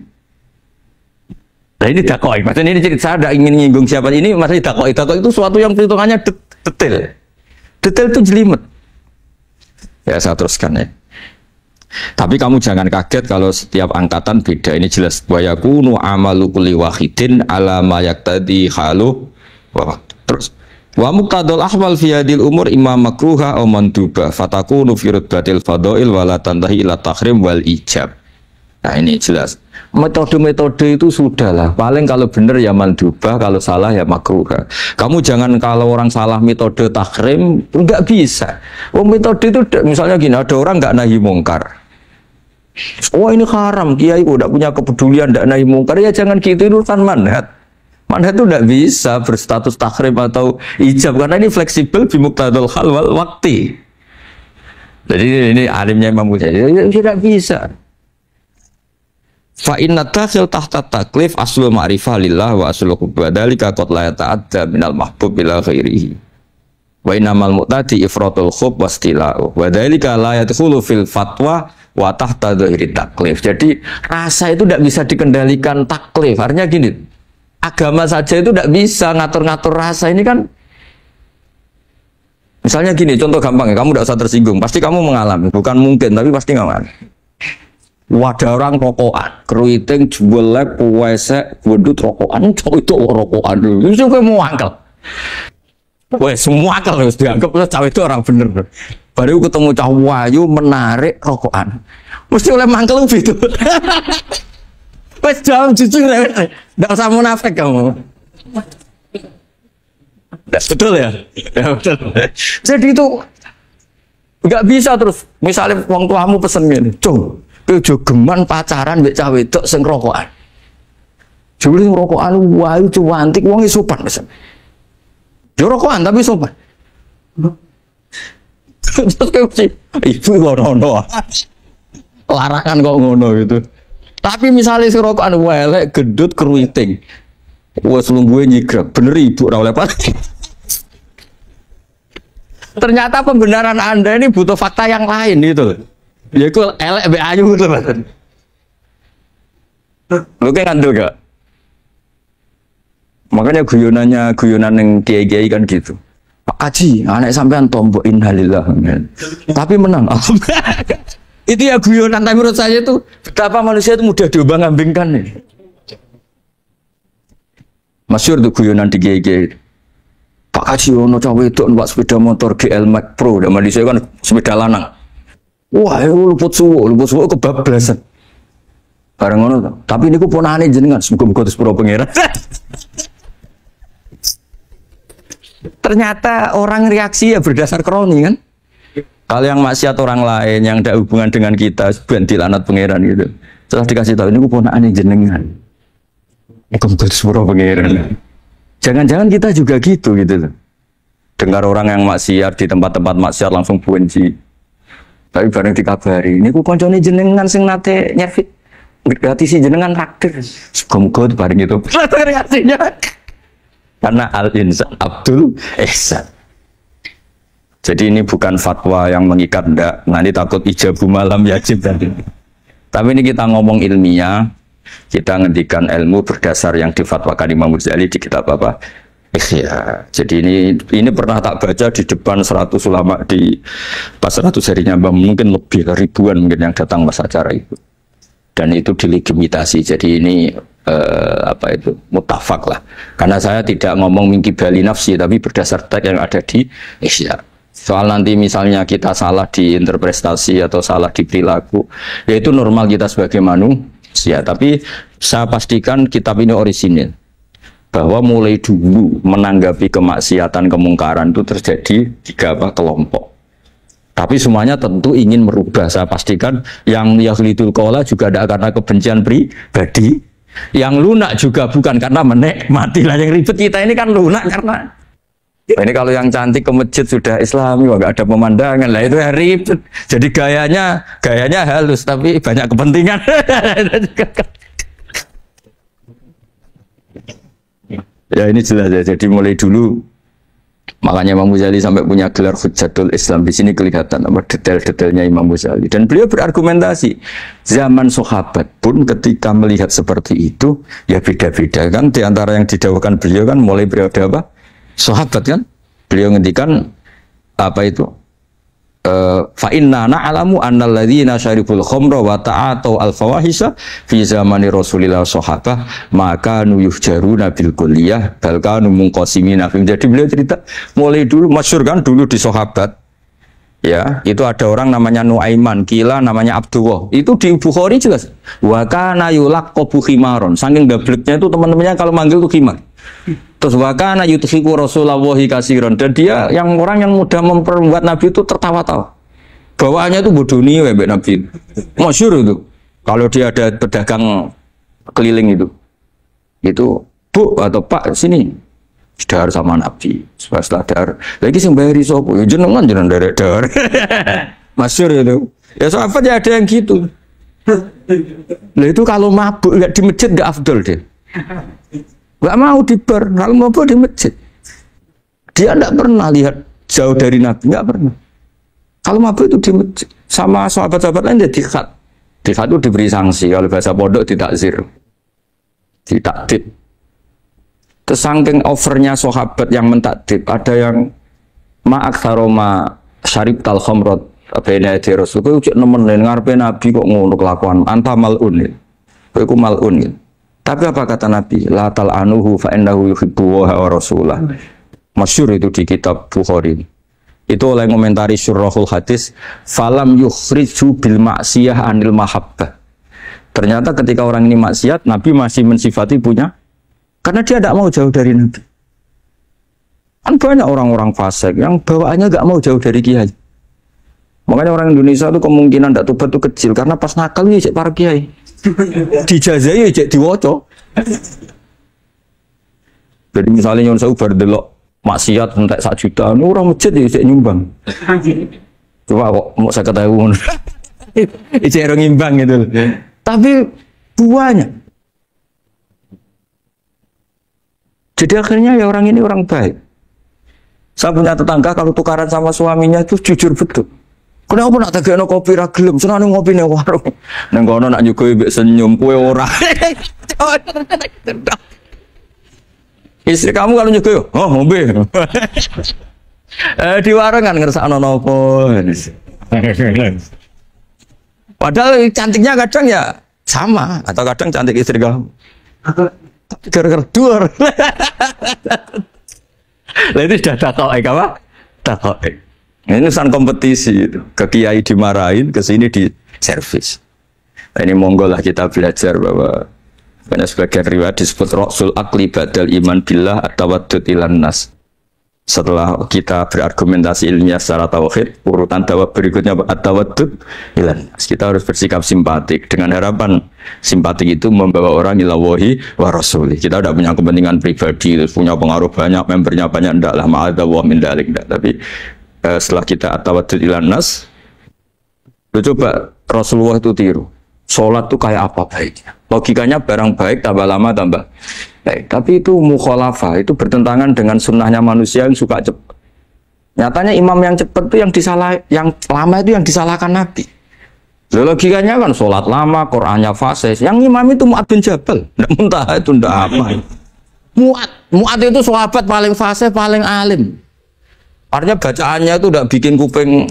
Nah ini iya. dakoi, maksudnya ini cerita saya tidak ingin nyinggung siapa ini, maksudnya dakoi. Dakoi itu suatu yang perhitungannya det detail. Iya. Detail itu jelimet. Ya saya teruskan ya. Tapi kamu jangan kaget kalau setiap angkatan beda. Ini jelas. Wayakunu amalu kuli wahidin ala mayak tadi halu. Wah, terus. Wa muqaddal ahwal fi hadil umur imam makruha aw manduba fatakunu fi rutbatil fadail wala tantahi ila tahrim wal ijab. Nah ini jelas metode-metode itu sudah lah. Paling kalau benar ya mandubah, kalau salah ya makruh. Kamu jangan kalau orang salah metode takrim, nggak bisa. Oh metode itu, misalnya gini, ada orang nggak nahi mungkar. Wah oh, ini haram, kiai udah oh, punya kepedulian, tidak nahi mungkar. Ya jangan gitu, itu kan manhat. Manhat itu tidak bisa berstatus takrim atau ijab, karena ini fleksibel bimuktadul hal wal waktu. Jadi ini alimnya Imam Ghazali, ya, ya, tidak bisa. Fa inna dakhil tahta taklif aslul ma'rifah lillah wa aslul kubadalika kot la yata'adda minal mahbub bila khairihi. Wa innamal mu'tadi ifratul khub stila'u. Wa dalika la yadkhulu fil fatwa wa tahta dhahiri taklif. Jadi rasa itu tidak bisa dikendalikan taklif. Artinya gini, agama saja itu tidak bisa ngatur-ngatur rasa ini kan Misalnya gini, contoh gampang ya, kamu tidak usah tersinggung, pasti kamu mengalami, bukan mungkin, tapi pasti mengalami wadah orang rokokan keriting jualek puwesek wedut rokokan cowok itu rokokan dulu itu kayak mau angkel Wes semua angkel harus dianggap cawe itu orang bener baru ketemu cah wayu menarik rokokan mesti oleh mangkel lebih itu wes jawab jujur tidak ya. usah munafik kamu nah, betul ya? ya betul jadi itu nggak bisa terus misalnya orang tuamu pesen gini cung kejogeman pacaran mbek cah wedok sing rokokan. Jebule sing rokokan wae cuantik wonge sopan pesen. Yo rokokan tapi sopan. Terus kau sih, itu ngono Larangan kok ngono gitu. Tapi misalnya si rokokan welek gendut keruiting. Wes lungguhe nyigrek, bener ibu ora oleh Ternyata pembenaran Anda ini butuh fakta yang lain gitu loh ya aku elek be ayu ngono lu Oke ngandel gak? Makanya guyonannya guyonan yang kiai-kiai kan gitu. Pak Kaji, anak sampean tombok inhalillah. Tapi menang. itu ya guyonan tapi menurut saya itu betapa manusia itu mudah diubah ngambingkan nih. Masyur tuh guyonan di kiai-kiai. Pak Kaji ada cowok itu pak sepeda motor GL Max Pro. Dan saya kan sepeda lanang. Wah, luput suwo, luput suwo kebablasan. Bareng ngono to. Tapi niku ponakane jenengan, semoga-moga terus pura pangeran. Ternyata orang reaksi ya berdasar kroni kan. Kalau yang maksiat orang lain yang ada hubungan dengan kita, bentil anak pangeran gitu. Setelah dikasih tahu ini ponakane jenengan. Moga-moga terus pura pangeran. Jangan-jangan kita juga gitu gitu. Dengar orang yang maksiat di tempat-tempat maksiat langsung buenci. Tapi bareng dikabari, ini ku koncone jenengan sing nate nyervit gratis sih jenengan raktir. Semoga bareng itu. Reaksinya karena al insan Abdul Ihsan. Jadi ini bukan fatwa yang mengikat ndak, nanti takut ijabu malam yajib tadi. Tapi ini kita ngomong ilmiah, kita ngendikan ilmu berdasar yang difatwakan Imam Ghazali di kitab apa? ikhya. Jadi ini ini pernah tak baca di depan 100 ulama di pas 100 harinya Mbak mungkin lebih ribuan mungkin yang datang pas acara itu. Dan itu dilegitimasi. Jadi ini eh, apa itu mutafak lah. Karena saya tidak ngomong mingki bali nafsi tapi berdasar teks yang ada di ikhya. Soal nanti misalnya kita salah di interpretasi atau salah di perilaku, yaitu normal kita sebagai manusia. Tapi saya pastikan kitab ini orisinil bahwa mulai dulu menanggapi kemaksiatan kemungkaran itu terjadi tiga apa kelompok. Tapi semuanya tentu ingin merubah. Saya pastikan yang yahlidul kola juga ada karena kebencian pribadi. Yang lunak juga bukan karena menikmati. Lah yang ribet kita ini kan lunak karena nah, ini kalau yang cantik ke masjid sudah islami, warga ada pemandangan lah itu ribet. Jadi gayanya gayanya halus tapi banyak kepentingan. Ya ini jelas ya. Jadi mulai dulu makanya Imam Ghazali sampai punya gelar Hujjatul Islam di sini kelihatan apa detail-detailnya Imam Ghazali dan beliau berargumentasi zaman sahabat pun ketika melihat seperti itu ya beda-beda kan di antara yang didawakan beliau kan mulai periode apa sahabat kan beliau ngendikan apa itu Uh, fa inna na'lamu anna ladzina syaribul khamra wa ta'atu al fawahisa fi zamani Rasulillah sahaba maka nuyuhjaruna nabil kulliyah bal kanu munqasimina jadi beliau cerita mulai dulu masyhur kan dulu di sahabat ya itu ada orang namanya Nuaiman kila namanya Abdullah itu di Bukhari jelas wa kana yulaqqabu khimaron saking gableknya itu teman-temannya kalau manggil tuh khimar Terus wakana yutfiku Rasulullah kasiron. Dan dia yang orang yang mudah memperbuat Nabi itu tertawa-tawa. Bawaannya itu bodoni webek Nabi. Masyur itu. Kalau dia ada pedagang keliling itu. Itu, bu atau pak sini. Sedar sama Nabi. Setelah sadar. Lagi sing bayari sopo. Ya jenengan jeneng derek-derek. Masyur itu. Ya sahabat ya ada yang gitu. Nah itu kalau mabuk nggak di masjid gak afdol deh. Gak mau di bar, kalau ngobrol di masjid. Dia tidak pernah lihat jauh dari Nabi, nggak pernah. Kalau mabuk itu di masjid. Sama sahabat-sahabat lain dia dikat. Dikat itu diberi sanksi, kalau bahasa pondok Tidak tip. Kesangking overnya sahabat yang tip ada yang ma'aksaroma syarib tal khomrot bena di rasul. Kau cek nemen lain, ngarepe Nabi kok ngono kelakuan. Anta mal'un. Kau mal'un. Gitu. Tapi apa kata Nabi? Latal anuhu fa innahu yuhibbu wa rasulah. Masyur itu di kitab Bukhari. Itu oleh komentari Syurrahul Hadis, falam yukhriju bil maksiyah anil mahabbah. Ternyata ketika orang ini maksiat, Nabi masih mensifati punya karena dia tidak mau jauh dari Nabi. Kan banyak orang-orang fasik yang bawaannya nggak mau jauh dari kiai. Makanya orang Indonesia itu kemungkinan tidak tobat itu kecil karena pas nakal ya para kiai. Di ya cek diwoco Jadi misalnya nyon saya berdelok maksiat entek sak juta, ini orang masjid ya cek nyumbang. Coba kok mau saya ketahuan cek orang nyumbang gitu. Tapi buahnya. Jadi akhirnya ya orang ini orang baik. Saya punya tetangga kalau tukaran sama suaminya itu jujur betul. Kenapa nak no kopi ra gelem? Senane ngopi nih warung. Neng kono nak nyukui bik senyum kue ora. Istri kamu kalau nyukui, oh ngopi. eh di warung kan ngersakno nopo. Padahal cantiknya kadang ya sama atau kadang cantik istri kamu. Gara-gara dur. Lah itu sudah tak takok apa? tahu. Ini san kompetisi itu. Ke kiai dimarahin, ke sini di servis. Nah, ini monggo lah kita belajar bahwa banyak sebagian riwayat disebut Rasul akli badal iman billah atau ilan nas. Setelah kita berargumentasi ilmiah secara tauhid, urutan jawab berikutnya atau ilan nas. Kita harus bersikap simpatik dengan harapan simpatik itu membawa orang ilawahi wa rasuli. Kita tidak punya kepentingan pribadi, punya pengaruh banyak, membernya banyak, tidaklah lah ma'adha wa min dalik, Tapi eh, setelah kita atawatul ilanas nas lu coba Rasulullah itu tiru sholat tuh kayak apa baiknya logikanya barang baik tambah lama tambah baik tapi itu mukhalafah itu bertentangan dengan sunnahnya manusia yang suka cepat nyatanya imam yang cepat itu yang disalah yang lama itu yang disalahkan nabi logikanya kan sholat lama, Qurannya fasih Yang imam itu muat bin Jabal. Tidak muntah itu tidak apa. Muat, muat itu sahabat paling fasih, paling alim. Artinya bacaannya itu udah bikin kuping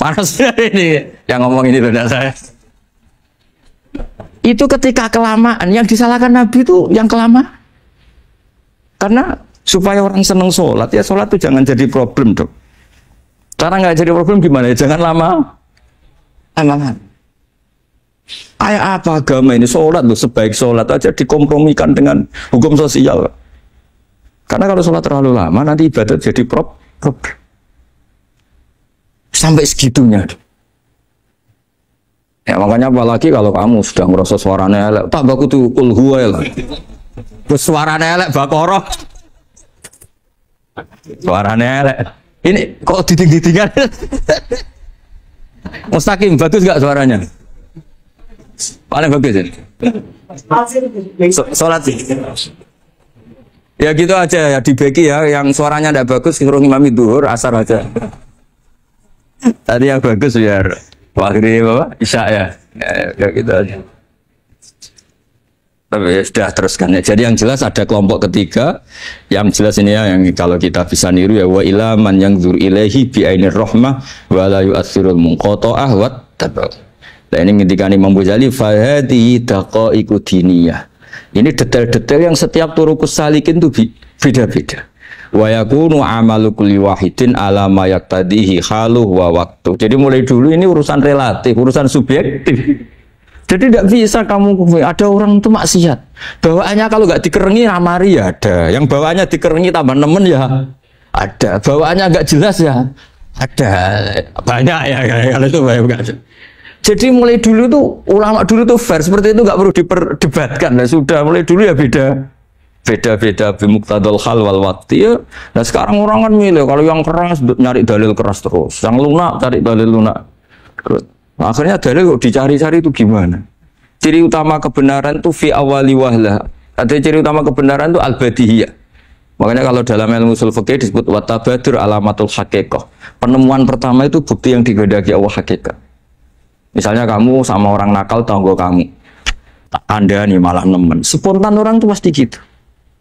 panas ini. Yang ngomong ini loh, saya. Itu ketika kelamaan, yang disalahkan Nabi itu yang kelama Karena supaya orang seneng sholat, ya sholat itu jangan jadi problem dong. Cara nggak jadi problem gimana? Ya, jangan lama. lama Ayah apa agama ini? Sholat loh, sebaik sholat aja dikompromikan dengan hukum sosial. Karena kalau sholat terlalu lama nanti ibadat iya. jadi prop, prop. Sampai segitunya. Ya makanya apalagi kalau kamu sudah merasa suaranya elek, tak baku tuh kul elek. Ya Terus suaranya elek bakoroh. Suaranya elek. Ini kok diting-ditingan? Mustaqim, bagus gak suaranya? Paling bagus ya? Sholat sih. Ya gitu aja ya di Beki ya yang suaranya tidak bagus suruh imam duhur asar aja. Tadi yang bagus biar wakili bapak isya ya. ya. ya. gitu aja. Tapi ya, sudah teruskan ya. Jadi yang jelas ada kelompok ketiga. Yang jelas ini ya yang kalau kita bisa niru ya wa ilaman yang zur ilahi bi ainir rahmah wa la mungkoto munqata'ah wa tabal. Nah ini ketika Imam di fahadi daqaiqu diniyah ini detail-detail yang setiap turukus salikin tuh beda-beda. Wa yakunu amalu kulli wahidin ala ma yaqtadihi haluh wa waktu. Jadi mulai dulu ini urusan relatif, urusan subjektif. Jadi tidak bisa kamu ada orang itu maksiat. Bawaannya kalau nggak dikerengi ramari ya ada. Yang bawaannya dikerengi tambah nemen ya ada. Bawaannya nggak jelas ya ada. Banyak ya kalau itu banyak. Jadi mulai dulu tuh ulama dulu tuh fair seperti itu nggak perlu diperdebatkan. Nah, sudah mulai dulu ya beda beda-beda bimuktadul hal wal wati ya. Nah sekarang orang kan milih kalau yang keras nyari dalil keras terus, yang lunak cari dalil lunak. Nah, akhirnya dalil kok dicari-cari itu gimana? Ciri utama kebenaran tuh fi awali wahlah. Ada ciri utama kebenaran tuh al-badihiyah. Makanya kalau dalam ilmu usul disebut watabadur alamatul hakikoh. Penemuan pertama itu bukti yang digadagi Allah hakikat. Misalnya kamu sama orang nakal tonggo kamu. Tak anda nih malah nemen. Spontan orang tuh pasti gitu.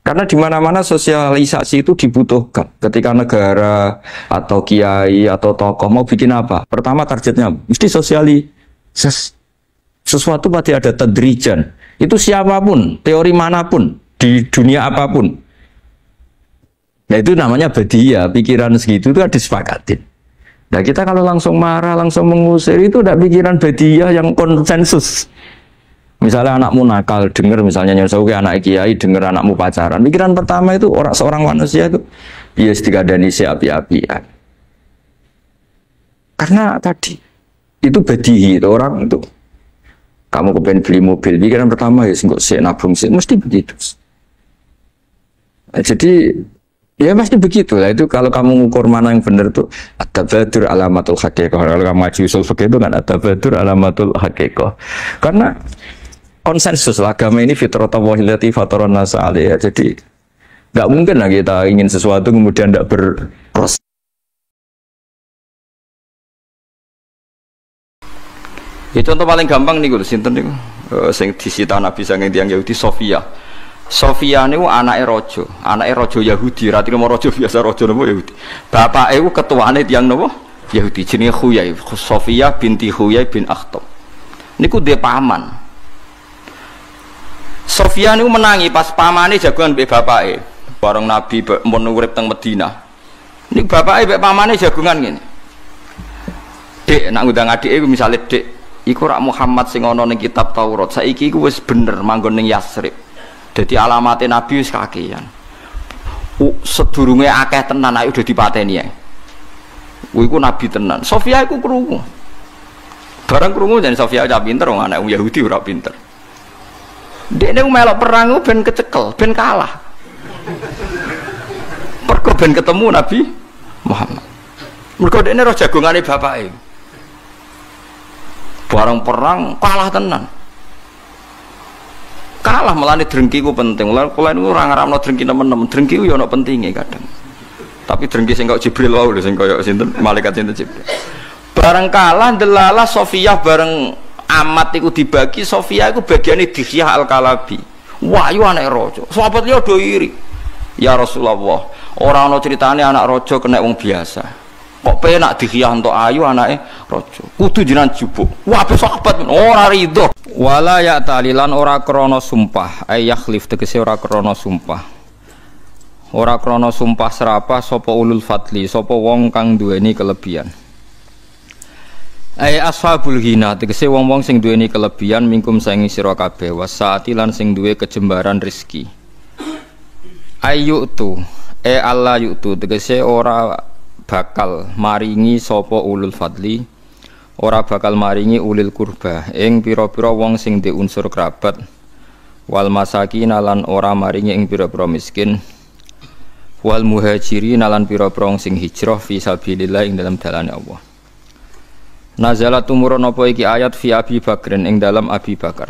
Karena di mana-mana sosialisasi itu dibutuhkan. Ketika negara atau kiai atau tokoh mau bikin apa? Pertama targetnya mesti sosialisasi. Sesuatu pasti ada tedrijan. Itu siapapun, teori manapun, di dunia apapun. Nah itu namanya badia, pikiran segitu itu kan disepakatin. Nah kita kalau langsung marah, langsung mengusir itu tidak pikiran badiah yang konsensus. Misalnya anakmu nakal, dengar misalnya ke anak kiai, dengar anakmu pacaran. Pikiran pertama itu orang seorang manusia itu bias tiga dan isi api api Karena tadi itu badihi itu orang itu. Kamu kepengen beli mobil, pikiran pertama ya sih nabung sih, mesti begitu. Nah, jadi Ya pasti begitu lah itu kalau kamu ngukur mana yang benar tuh ada badur alamatul hakikoh kalau kamu ngaji usul fikih itu kan badur alamatul hakikoh karena konsensus lah agama ini fitratallahi fatoron nasa ya jadi nggak mungkin lah kita ingin sesuatu kemudian tidak berproses ya contoh paling gampang nih gue sinter nih eh, sing disita nabi sange yang Yahudi Sofia Sofia niku anake raja, anake raja Yahudi, Ratu nama raja biasa raja nomor Yahudi. Bapake ketua anet yang nomor Yahudi jenenge Khuyai, Sofia binti Khuyai bin Akhtab. Niku dia paman. Sofia niku menangi pas pamane jagoan bapak bapake. Bareng Nabi mun urip teng Madinah. Niku bapake mbek pamane jagongan ini. Dek, nak ngundang adike misalnya dek, iku rak Muhammad sing ono kitab Taurat. Saiki iku wis bener manggon ning Yasrib. Jadi alamatnya Nabi wis kakean. Sedurunge akeh tenan ayo udah dipateni ya. Iku Nabi tenan. Sofia iku krungu. Barang krungu jadi Sofia aja pinter orang anak Yahudi ora pinter. Dekne melok perang ben kecekel, ben kalah. Perko ben ketemu Nabi Muhammad. Mergo dekne roh bapak bapake. Barang perang kalah tenan kalah melani drengki ku penting lalu kalau kula niku ora ngaramno drengki nemen-nemen drengki ku ya pentingnya kadang tapi drengki sing kok Jibril wae lho sing kaya sinten malaikat sinten Jibril bareng kalah delalah sofia bareng amat dibagi sofia iku bagiannya di Al-Kalabi Wah, anak rojo sahabat liya do ya Rasulullah orang no ceritane anak rojo kena wong biasa kok penak dihiah untuk ayu anaknya rojo kudu jinan jubuk wabe sahabat ora ridho wala ya talilan ora krono sumpah ayah lift tegesi ora krono sumpah ora krono sumpah serapah sopo ulul fadli sopo wong kang duweni kelebihan ayah ashabul hina tegesi wong-wong sing duweni kelebihan mingkum sayangi sira kabeh wasaati lan sing duwe kejembaran rizki Ayu tu e eh, Allah tu tegese ora bakal maringi sopo ulul fadli ora bakal maringi ulil kurba ing piro-piro wong sing di unsur kerabat wal masakin lan ora maringi ing piro pira miskin wal nalan lan piro pira sing hijrah fi sabilillah ing dalam dalane Allah Nazala tumurun apa iki ayat fi Abi Bakrin ing dalam Abi Bakar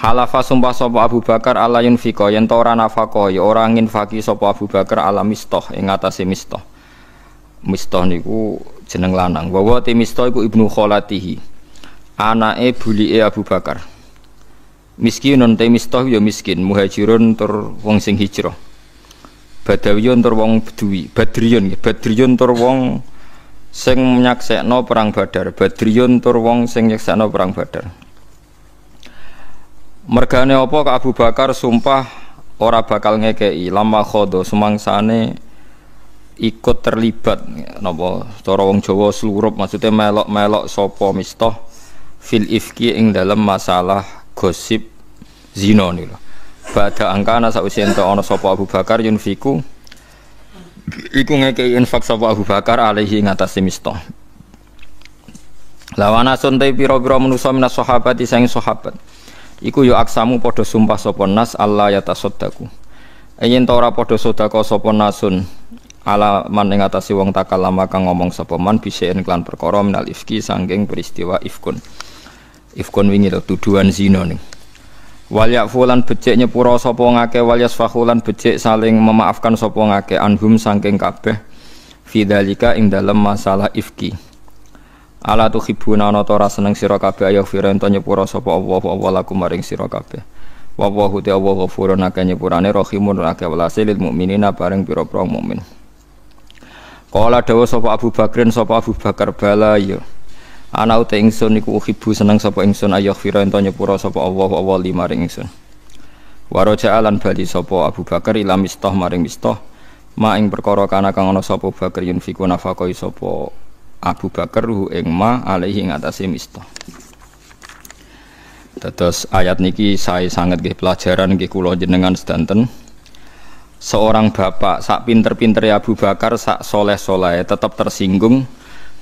Halafa sumpah sapa Abu Bakar ala yunfiko yen ora nafako ya ora nginfaki sapa Abu Bakar ala mistoh ing atase mistoh Mistah niku jeneng lanang. Bawa wa Mistah iku ibnu Kholatihi. Anake bulike Abu Bakar. Miskinun te Mistah ya miskin, muhajirun tur wong sing hijrah. Badawiyun tur wong Beduwi, Badriyun nggih, ya. Badriyun tur wong sing perang Badar, Badriyun tur wong sing nyaksekno perang Badar. Mergane apa Abu Bakar sumpah ora bakal ngekei lama khodo sumangsane ikut terlibat napa cara wong Jawa slurup maksudnya melok-melok sapa mistah fil ifki ing dalam masalah gosip zina niku Bada angkana sakwise ento ana sapa Abu Bakar yun fiku iku ngeke infak sapa Abu Bakar alaihi ngatasi mistah Lawana sunte pira-pira manusa minas sahabat sing sahabat iku yo ya aksamu padha sumpah sapa nas Allah ya tasaddaku yen ta ora padha sedekah sapa nasun ala man ing atase wong lama kang ngomong sapa man bisein klan perkara minal ifki sangking peristiwa ifkun ifkun wingi to tuduhan zina ning wal fulan becek nyepura sapa ngake walyas yasfahulan becek saling memaafkan sapa ngake anhum sangking kabeh vidalika ing dalam masalah ifki ala tuhibuna ana ta seneng sira kabeh ayo firento nyepura sapa Allah wa lakum maring sira kabeh wa wa hu ta wa ghafurun akeh nyepurane rahimun akeh walase muminina mukminina bareng pira-pira mukmin Kala dawa sapa Abu Bakrin sapa Abu Bakar bala ya. Ana uta ingsun iku uhibu seneng sapa ingsun ayo khira ento nyepura sapa Allah Allah lima ring ingsun. Waroja alan bali sapa Abu Bakar ila mistah maring mistah ma ing perkara kana kang ana sapa Bakar yunfiku nafakoi sapa Abu Bakar hu ing ma alaihi ing atase mistah. Dados ayat niki saya sangat nggih pelajaran nggih kula jenengan sedanten seorang bapak sak pinter-pinter ya Abu Bakar sak soleh-soleh tetap tersinggung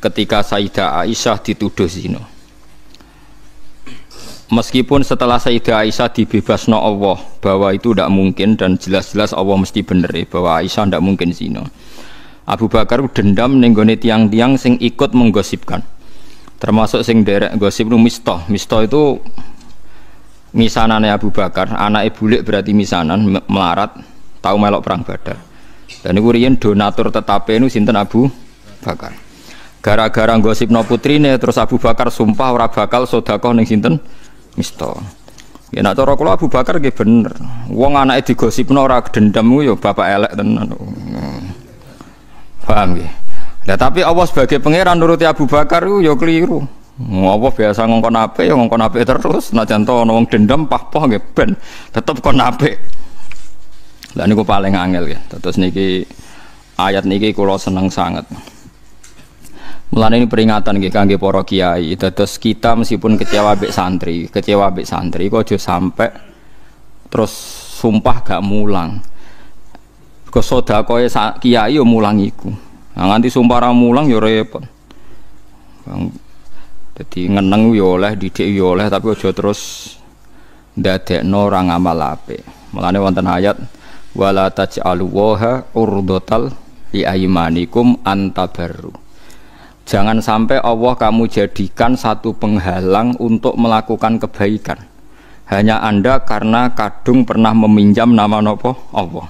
ketika Sayyidah Aisyah dituduh zino. meskipun setelah Sayyidah Aisyah dibebas no Allah bahwa itu tidak mungkin dan jelas-jelas Allah mesti bener ya bahwa Aisyah tidak mungkin zino. Abu Bakar dendam nenggone tiang-tiang sing ikut menggosipkan termasuk sing derek gosip nu mistoh mistoh itu misanannya Abu Bakar anak ibulik berarti misanan melarat tahu melok perang Badar. Dan ini rian donatur tetapi ini sinten Abu Bakar. Gara-gara gosip no putri nih terus Abu Bakar sumpah ora bakal sodako ning sinten Misto. Ya nak cara kula Abu Bakar nggih bener. uang Wong gosip no ora dendam yo ya bapak elek tenan. Paham ya Nah, tapi Allah sebagai pangeran nuruti Abu Bakar yo ya keliru. Allah biasa ngongkon ape ya ngongkon ape terus. Nah contoh ngomong dendam pah pah ben tetep kon ape. Lah niku paling angel ya. Terus niki ayat niki kula seneng sangat. Mulane ini peringatan nggih kangge para kiai. Terus kita meskipun kecewa mbek santri, kecewa mbek santri kok aja sampai terus sumpah gak mulang. Ke sedakoe kiai yo ya mulang iku. Nah, nganti sumpah ra mulang yo ya repot. Bang, jadi ngeneng yo ya oleh, didik yo oleh tapi aja terus ndadekno ora ngamal apik. Mulane wonten ayat wala taj'alu waha urdotal aymanikum antabaru jangan sampai Allah kamu jadikan satu penghalang untuk melakukan kebaikan hanya anda karena kadung pernah meminjam nama nopo Allah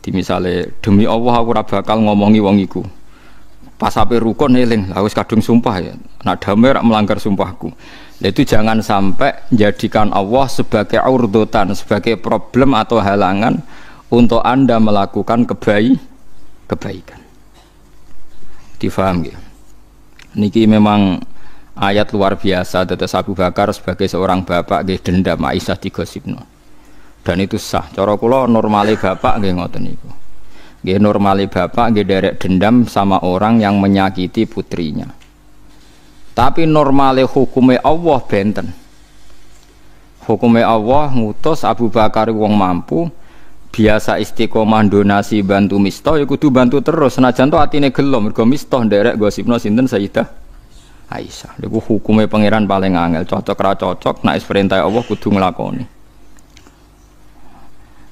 di misalnya demi Allah aku bakal ngomongi wong iku pas sampai rukun eling harus kadung sumpah ya nak damai melanggar sumpahku itu jangan sampai jadikan Allah sebagai urdutan, sebagai problem atau halangan untuk Anda melakukan kebaik, kebaikan. Difaham ya? Niki memang ayat luar biasa tetes Abu Bakar sebagai seorang bapak nggih dendam Aisyah digosipno. Dan itu sah. Cara kula normali bapak nggih ngoten niku. Nggih normali bapak nggih derek dendam sama orang yang menyakiti putrinya. Tapi normale hukume Allah benten. Hukume Allah ngutus Abu Bakar wong mampu biasa istiqomah donasi bantu misto ya kudu bantu terus Nah senajan to atine gelo mergo misto nderek gosipno sinten Sayyidah Aisyah. Niku hukume pangeran paling angel, cocok ra cocok nek perintah Allah kudu nglakoni.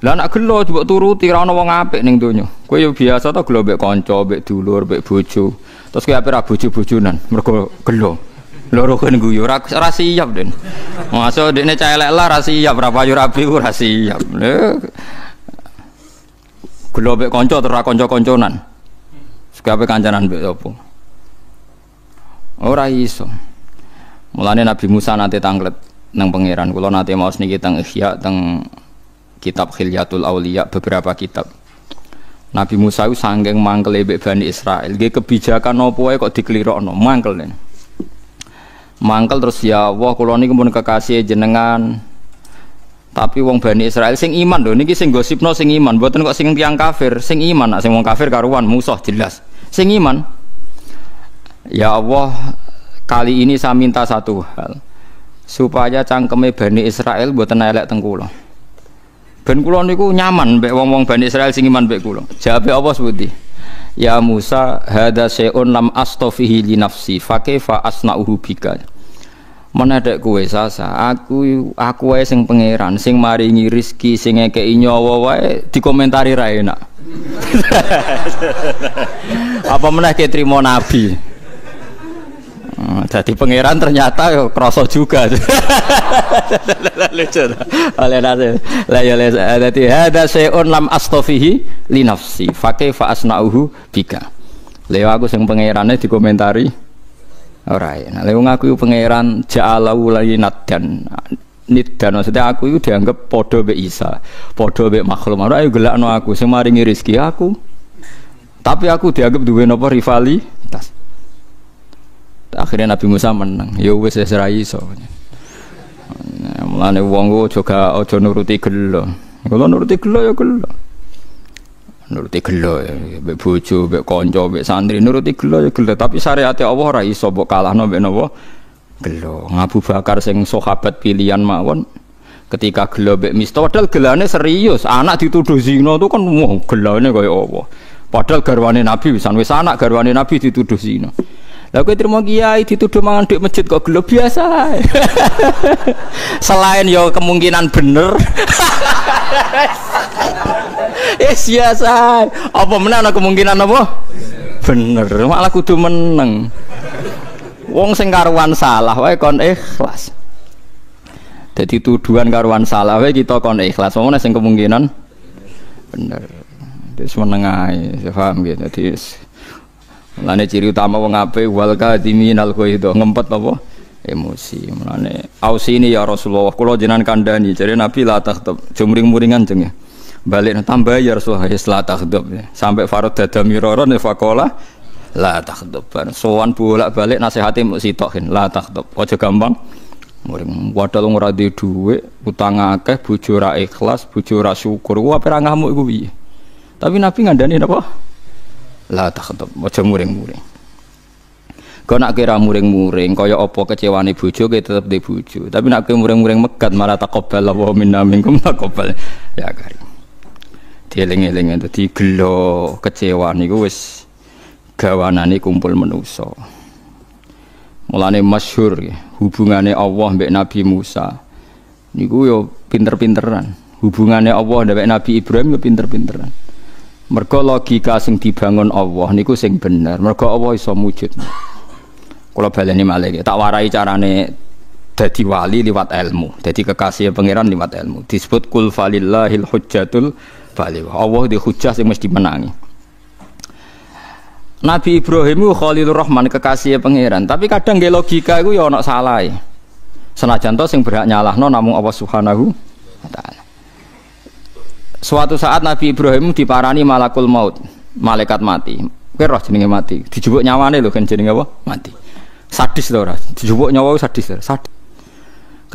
Lah nak gelo coba turuti ra ono wong apik ning donya. Kowe ya biasa to gelo mbek kanca, mbek dulur, mbek bojo. Terus kayak apa bojo bujunan mereka gelo. Loro kan guyu ora rasi siap den. masuk di cah elek lah rasi siap, berapa payu rapi rasi siap. Gelo be konco terus konco konconan kancanan apa kancanan be opo Ora iso. Mulane Nabi Musa nanti tanglet nang pangeran kulo nanti mau niki kita ikhya teng kitab Khilyatul awliya beberapa kitab. Nabi Musa itu sanggeng mangkel ebek Bani Israel. Dia kebijakan nopo kok dikelirok dikelirokno mangkel nih. Mangkel terus ya Allah kalau ini kemudian kekasih jenengan. Tapi wong Bani Israel sing iman loh. Niki sing gosipno sing iman. Buatan kok sing tiang kafir. Sing iman. Nah, sing wong kafir karuan musuh jelas. Sing iman. Ya Allah kali ini saya minta satu hal supaya cangkeme Bani Israel buatan elek tengkulo. Ben kula niku nyaman mbek wong-wong Bani Israel sing iman mbek kula. Jawabe apa sebuti? Ya Musa, hadza syai'un lam astafihi li nafsi, fa kaifa asna'uhu bika. Menadek kowe sasa, aku aku wae sing pangeran, sing maringi rizki, sing ngekeki nyawa wae dikomentari ra enak. apa meneh ke trimo nabi. Hmm, jadi pangeran ternyata krosok kroso juga. Lucu. Oleh nase. La ya eh, jadi ada seon lam astofihi linafsi fakih Fa asna'uhu bika. Lewa aku sing pangerannya dikomentari komentari ya. Nah, lewa aku pangeran ja'alau lagi dan dan maksudnya aku itu dianggap podo be Isa podo be makhluk marah ayo ya, no aku sing rizki aku tapi aku dianggap dua nopo rivali akhirnya Nabi Musa menang ya wis wis ra iso mulane wong ku juga aja nuruti gelo kalau nuruti gelo ya gelo nuruti gelo ya mbek bojo mbek kanca mbek santri nuruti gelo ya gelo tapi syariat Allah ra iso mbok kalahno mbek napa gelo ngabu Bakar sing sahabat pilihan mawon ketika gelo be misto padahal gelane serius anak dituduh zina itu kan wah gelane kaya apa padahal garwane nabi wisan wis anak garwane nabi dituduh zina lah kowe trimo kiai dituduh mangan duit masjid kok gelo biasa. Selain yo ya kemungkinan bener. Eh biasa. Apa menang kemungkinan apa? Bener. Malah kudu meneng. Wong sing karuan salah wae kon ikhlas. Jadi tuduhan karuan salah wae kita kon ikhlas. Wong sing kemungkinan bener. Terus menengae, paham gitu. Jadi. Mulane ciri utama wong ape wal kadhimin al ghaidha, ngempet apa? emosi. Mulane ini ya Rasulullah, kula jenengan kandhani, jare Nabi la takhtab, jumring-muringan jeng ya. Balik tambah ya Rasulullah, ya la takhtab. Sampai Farad dada miroro ne faqala la takhtab. Sowan bolak-balik nasihati si sitokin, la takhtab. Aja gampang muring wadal ora di dhuwit utang akeh bojo ra ikhlas bojo ra syukur kuwi apa ra ngamuk iku tapi nabi ngandani apa la takhdab aja muring-muring kau nak kira muring-muring kaya apa kecewaan bujo, kowe tetep di bujo. tapi nak kira muring-muring megat malah taqabbal wa minna minkum taqabbal ya karim dieling-eling ti gelo kecewa niku wis gawanane kumpul menuso. mulane masyhur hubungannya Allah Mbak Nabi Musa niku yo pinter-pinteran Hubungannya Allah mbek Nabi Ibrahim yo pinter-pinteran mergo logika sing dibangun Allah niku sing bener mergo Allah iso wujud kula baleni malih tak warai carane dadi wali liwat ilmu dadi kekasih pangeran liwat ilmu disebut kul falillahil hujjatul baligh Allah di hujjah sing mesti menangi Nabi Ibrahim itu Khalilur Rahman kekasih pangeran, tapi kadang nggih logika iku ya ana salah. Senajan to sing berhak nyalahno namung Allah Subhanahu wa taala. Suatu saat Nabi Ibrahim diparani malakul maut, malaikat mati. Kowe roh jenenge mati. dijubuk nyawane lho kan jenenge apa? Mati. Sadis loh, roh. dijubuk nyawa sadis. Sad.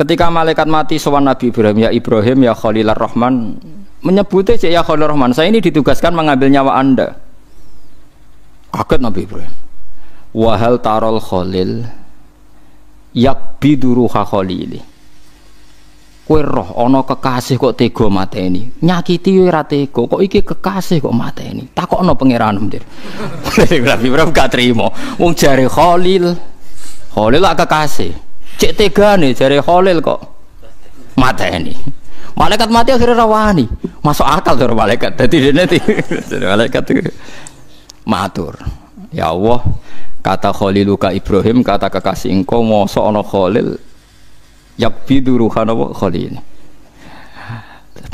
Ketika malaikat mati sowan Nabi Ibrahim, ya Ibrahim ya Khalilar Rahman menyebutnya cek ya Khalil Rahman saya ini ditugaskan mengambil nyawa anda kaget Nabi Ibrahim wahal tarol Khalil yakbiduruha Khalili kowe roh ana kekasih kok tega mateni nyakiti kowe ora tega kok iki kekasih kok mateni takokno pangeranmu dir Nabi Ibrahim gak trimo wong jare Khalil Khalil lah kekasih cek tegane jare Khalil kok mateni malaikat mati akhirnya rawani masuk akal dari malaikat jadi nanti malaikat itu matur ya Allah kata Khaliluka Ibrahim kata kekasih engkau mosok ana Khalil yakbidu ruhana wa khalil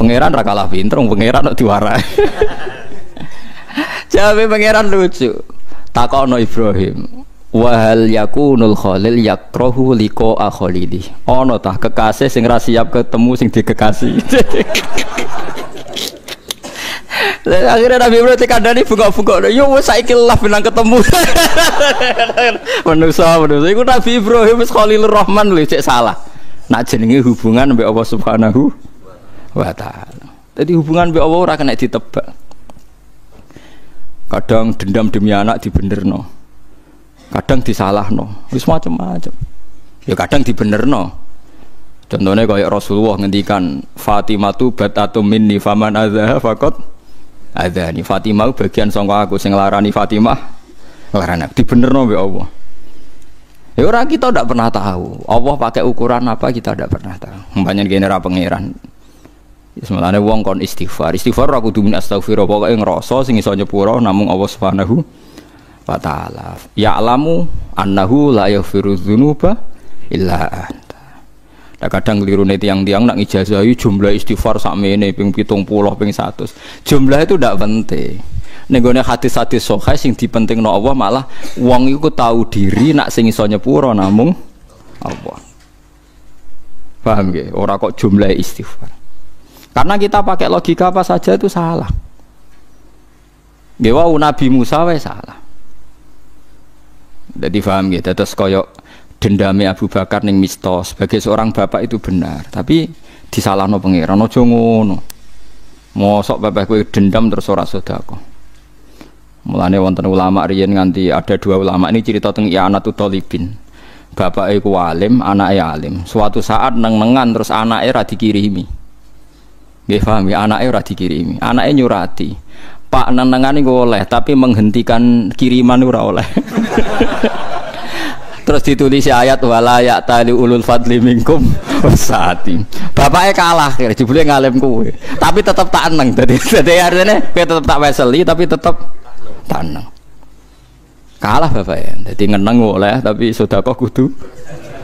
pangeran raka kalah pinter pangeran kok diwarai jawabe pangeran lucu takono Ibrahim wa wahal yakunul khalil yakrahu liqa'a khalili ana tah kekasih sing ra siap ketemu sing dikekasih akhirnya Nabi Ibrahim dari bengok-bengok yo saya saiki lah benang ketemu manusia manusia, iku Nabi Ibrahim wis Khalilur Rahman lho cek salah nak jenenge hubungan mbek Allah Subhanahu wa taala. Jadi hubungan mbek Allah ora kena ditebak. Kadang dendam demi anak dibenerno. Kadang disalahno. Wis macam-macam. Ya kadang dibenerno. Contohnya kayak Rasulullah ngendikan Fatimah tu batatu minni faman adha fakot adhani Fatimah bagian sangka aku sing larani Fatimah larani dibenerno mbek Allah. Ya orang kita tidak pernah tahu. Allah pakai ukuran apa kita tidak pernah tahu. Banyak genera pangeran. Ya, sebenarnya wong kon istighfar. Istighfar aku tuh min astagfirullah pokoknya rosso sing iso pura. namun Allah Subhanahu wa taala. alamu annahu la yaghfiru dzunuba illa Nah, kadang keliru nih yang tiang nak ijazahi jumlah istighfar sak mene ping pitung puluh ping satu. Jumlah itu tidak penting nenggone hati-hati sokai sing penting no Allah malah wong iku tahu diri nak sing iso nyepuro namung Allah paham ya orang kok jumlah istighfar karena kita pakai logika apa saja itu salah Gewa Nabi Musa wae salah jadi paham ya terus koyok dendamnya Abu Bakar neng misto sebagai seorang bapak itu benar tapi disalahno pengirano aja ngono mosok bapak gue dendam terus orang sedekah Mulane wonten ulama riyen nganti ada dua ulama ini cerita tentang tuh tolipin Bapak ku alim, anake alim. Suatu saat neng-nengan terus anake ra dikirimi. gak paham ya, anake ora dikirimi. Anake nyurati. Pak nengan ini boleh tapi menghentikan kiriman ora oleh. terus ditulis ayat wala ya tali ulul fadli minkum wasati bapaknya kalah kira jebule ngalim kue tapi tetap tak eneng jadi jadi artinya kowe tetap tak weseli tapi tetap tanah kalah bapak ya jadi ngeneng oleh tapi sudah kok kudu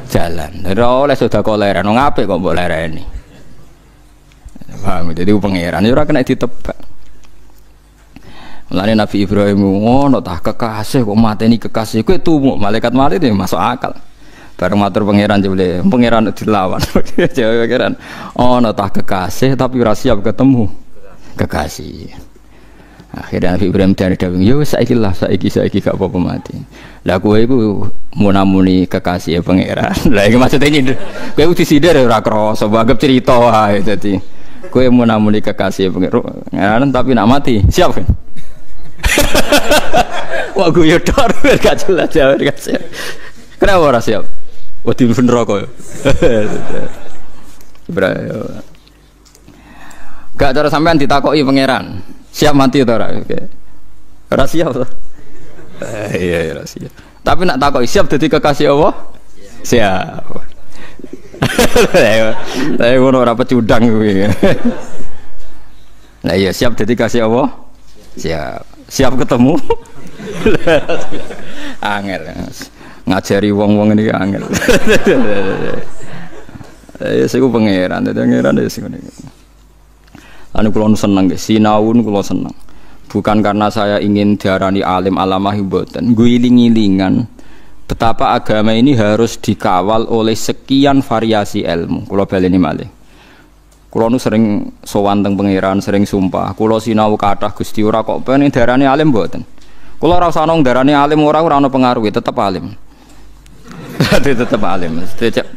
jalan dari oleh sudah kok leren no ngapain kok boleh leren ini paham jadi ya? pangeran itu ya kena ditebak Mulane Nabi Ibrahim ngono oh, tah kekasih kok mati mateni kekasih Kue tumuk malaikat mati ini ya masuk akal. Bareng matur pangeran jebule, pangeran dilawan. jawab pangeran oh tah kekasih tapi ora ketemu kekasih. Akhirnya Nabi Ibrahim dari dawing, yo saiki lah saiki saiki gak apa-apa mati. Lah kowe iku munamuni kekasih ya pangeran. Lah iki maksudnya ini. Kowe ku disidher ya ora krasa, anggap cerita ae dadi. Kowe munamuni kekasih ya pangeran tapi nak mati. Siap kan? Wah gue yodor, gak jelas jawab, gak siap. Kenapa ora siap? Wah di ya Ibrahim. Gak cara sampean ditakoki pangeran. Siap mati atau ora? Oke. Ora siap to? Eh, iya, iya ora siap. Tapi nak takut siap dadi kekasih Allah? Siap. Tapi ngono ora pecundang kuwi. Nah iya siap dadi kasih Allah? Siap. Siap ketemu? angel. Ngajari wong-wong ini angel. Ya sing pangeran, pangeran ya sing Anu kulo seneng nggih, sinawun kulo seneng. Bukan karena saya ingin diarani alim alamah gue guiling lingan betapa agama ini harus dikawal oleh sekian variasi ilmu. Kulo ini malih. Kulo nu sering sowan teng pangeran, sering sumpah. Kulo sinau kata Gusti ora kok pengen diarani alim mboten. Kulo rasa nong diarani alim ora ora pengaruh tetap tetep alim. Dadi tetep alim.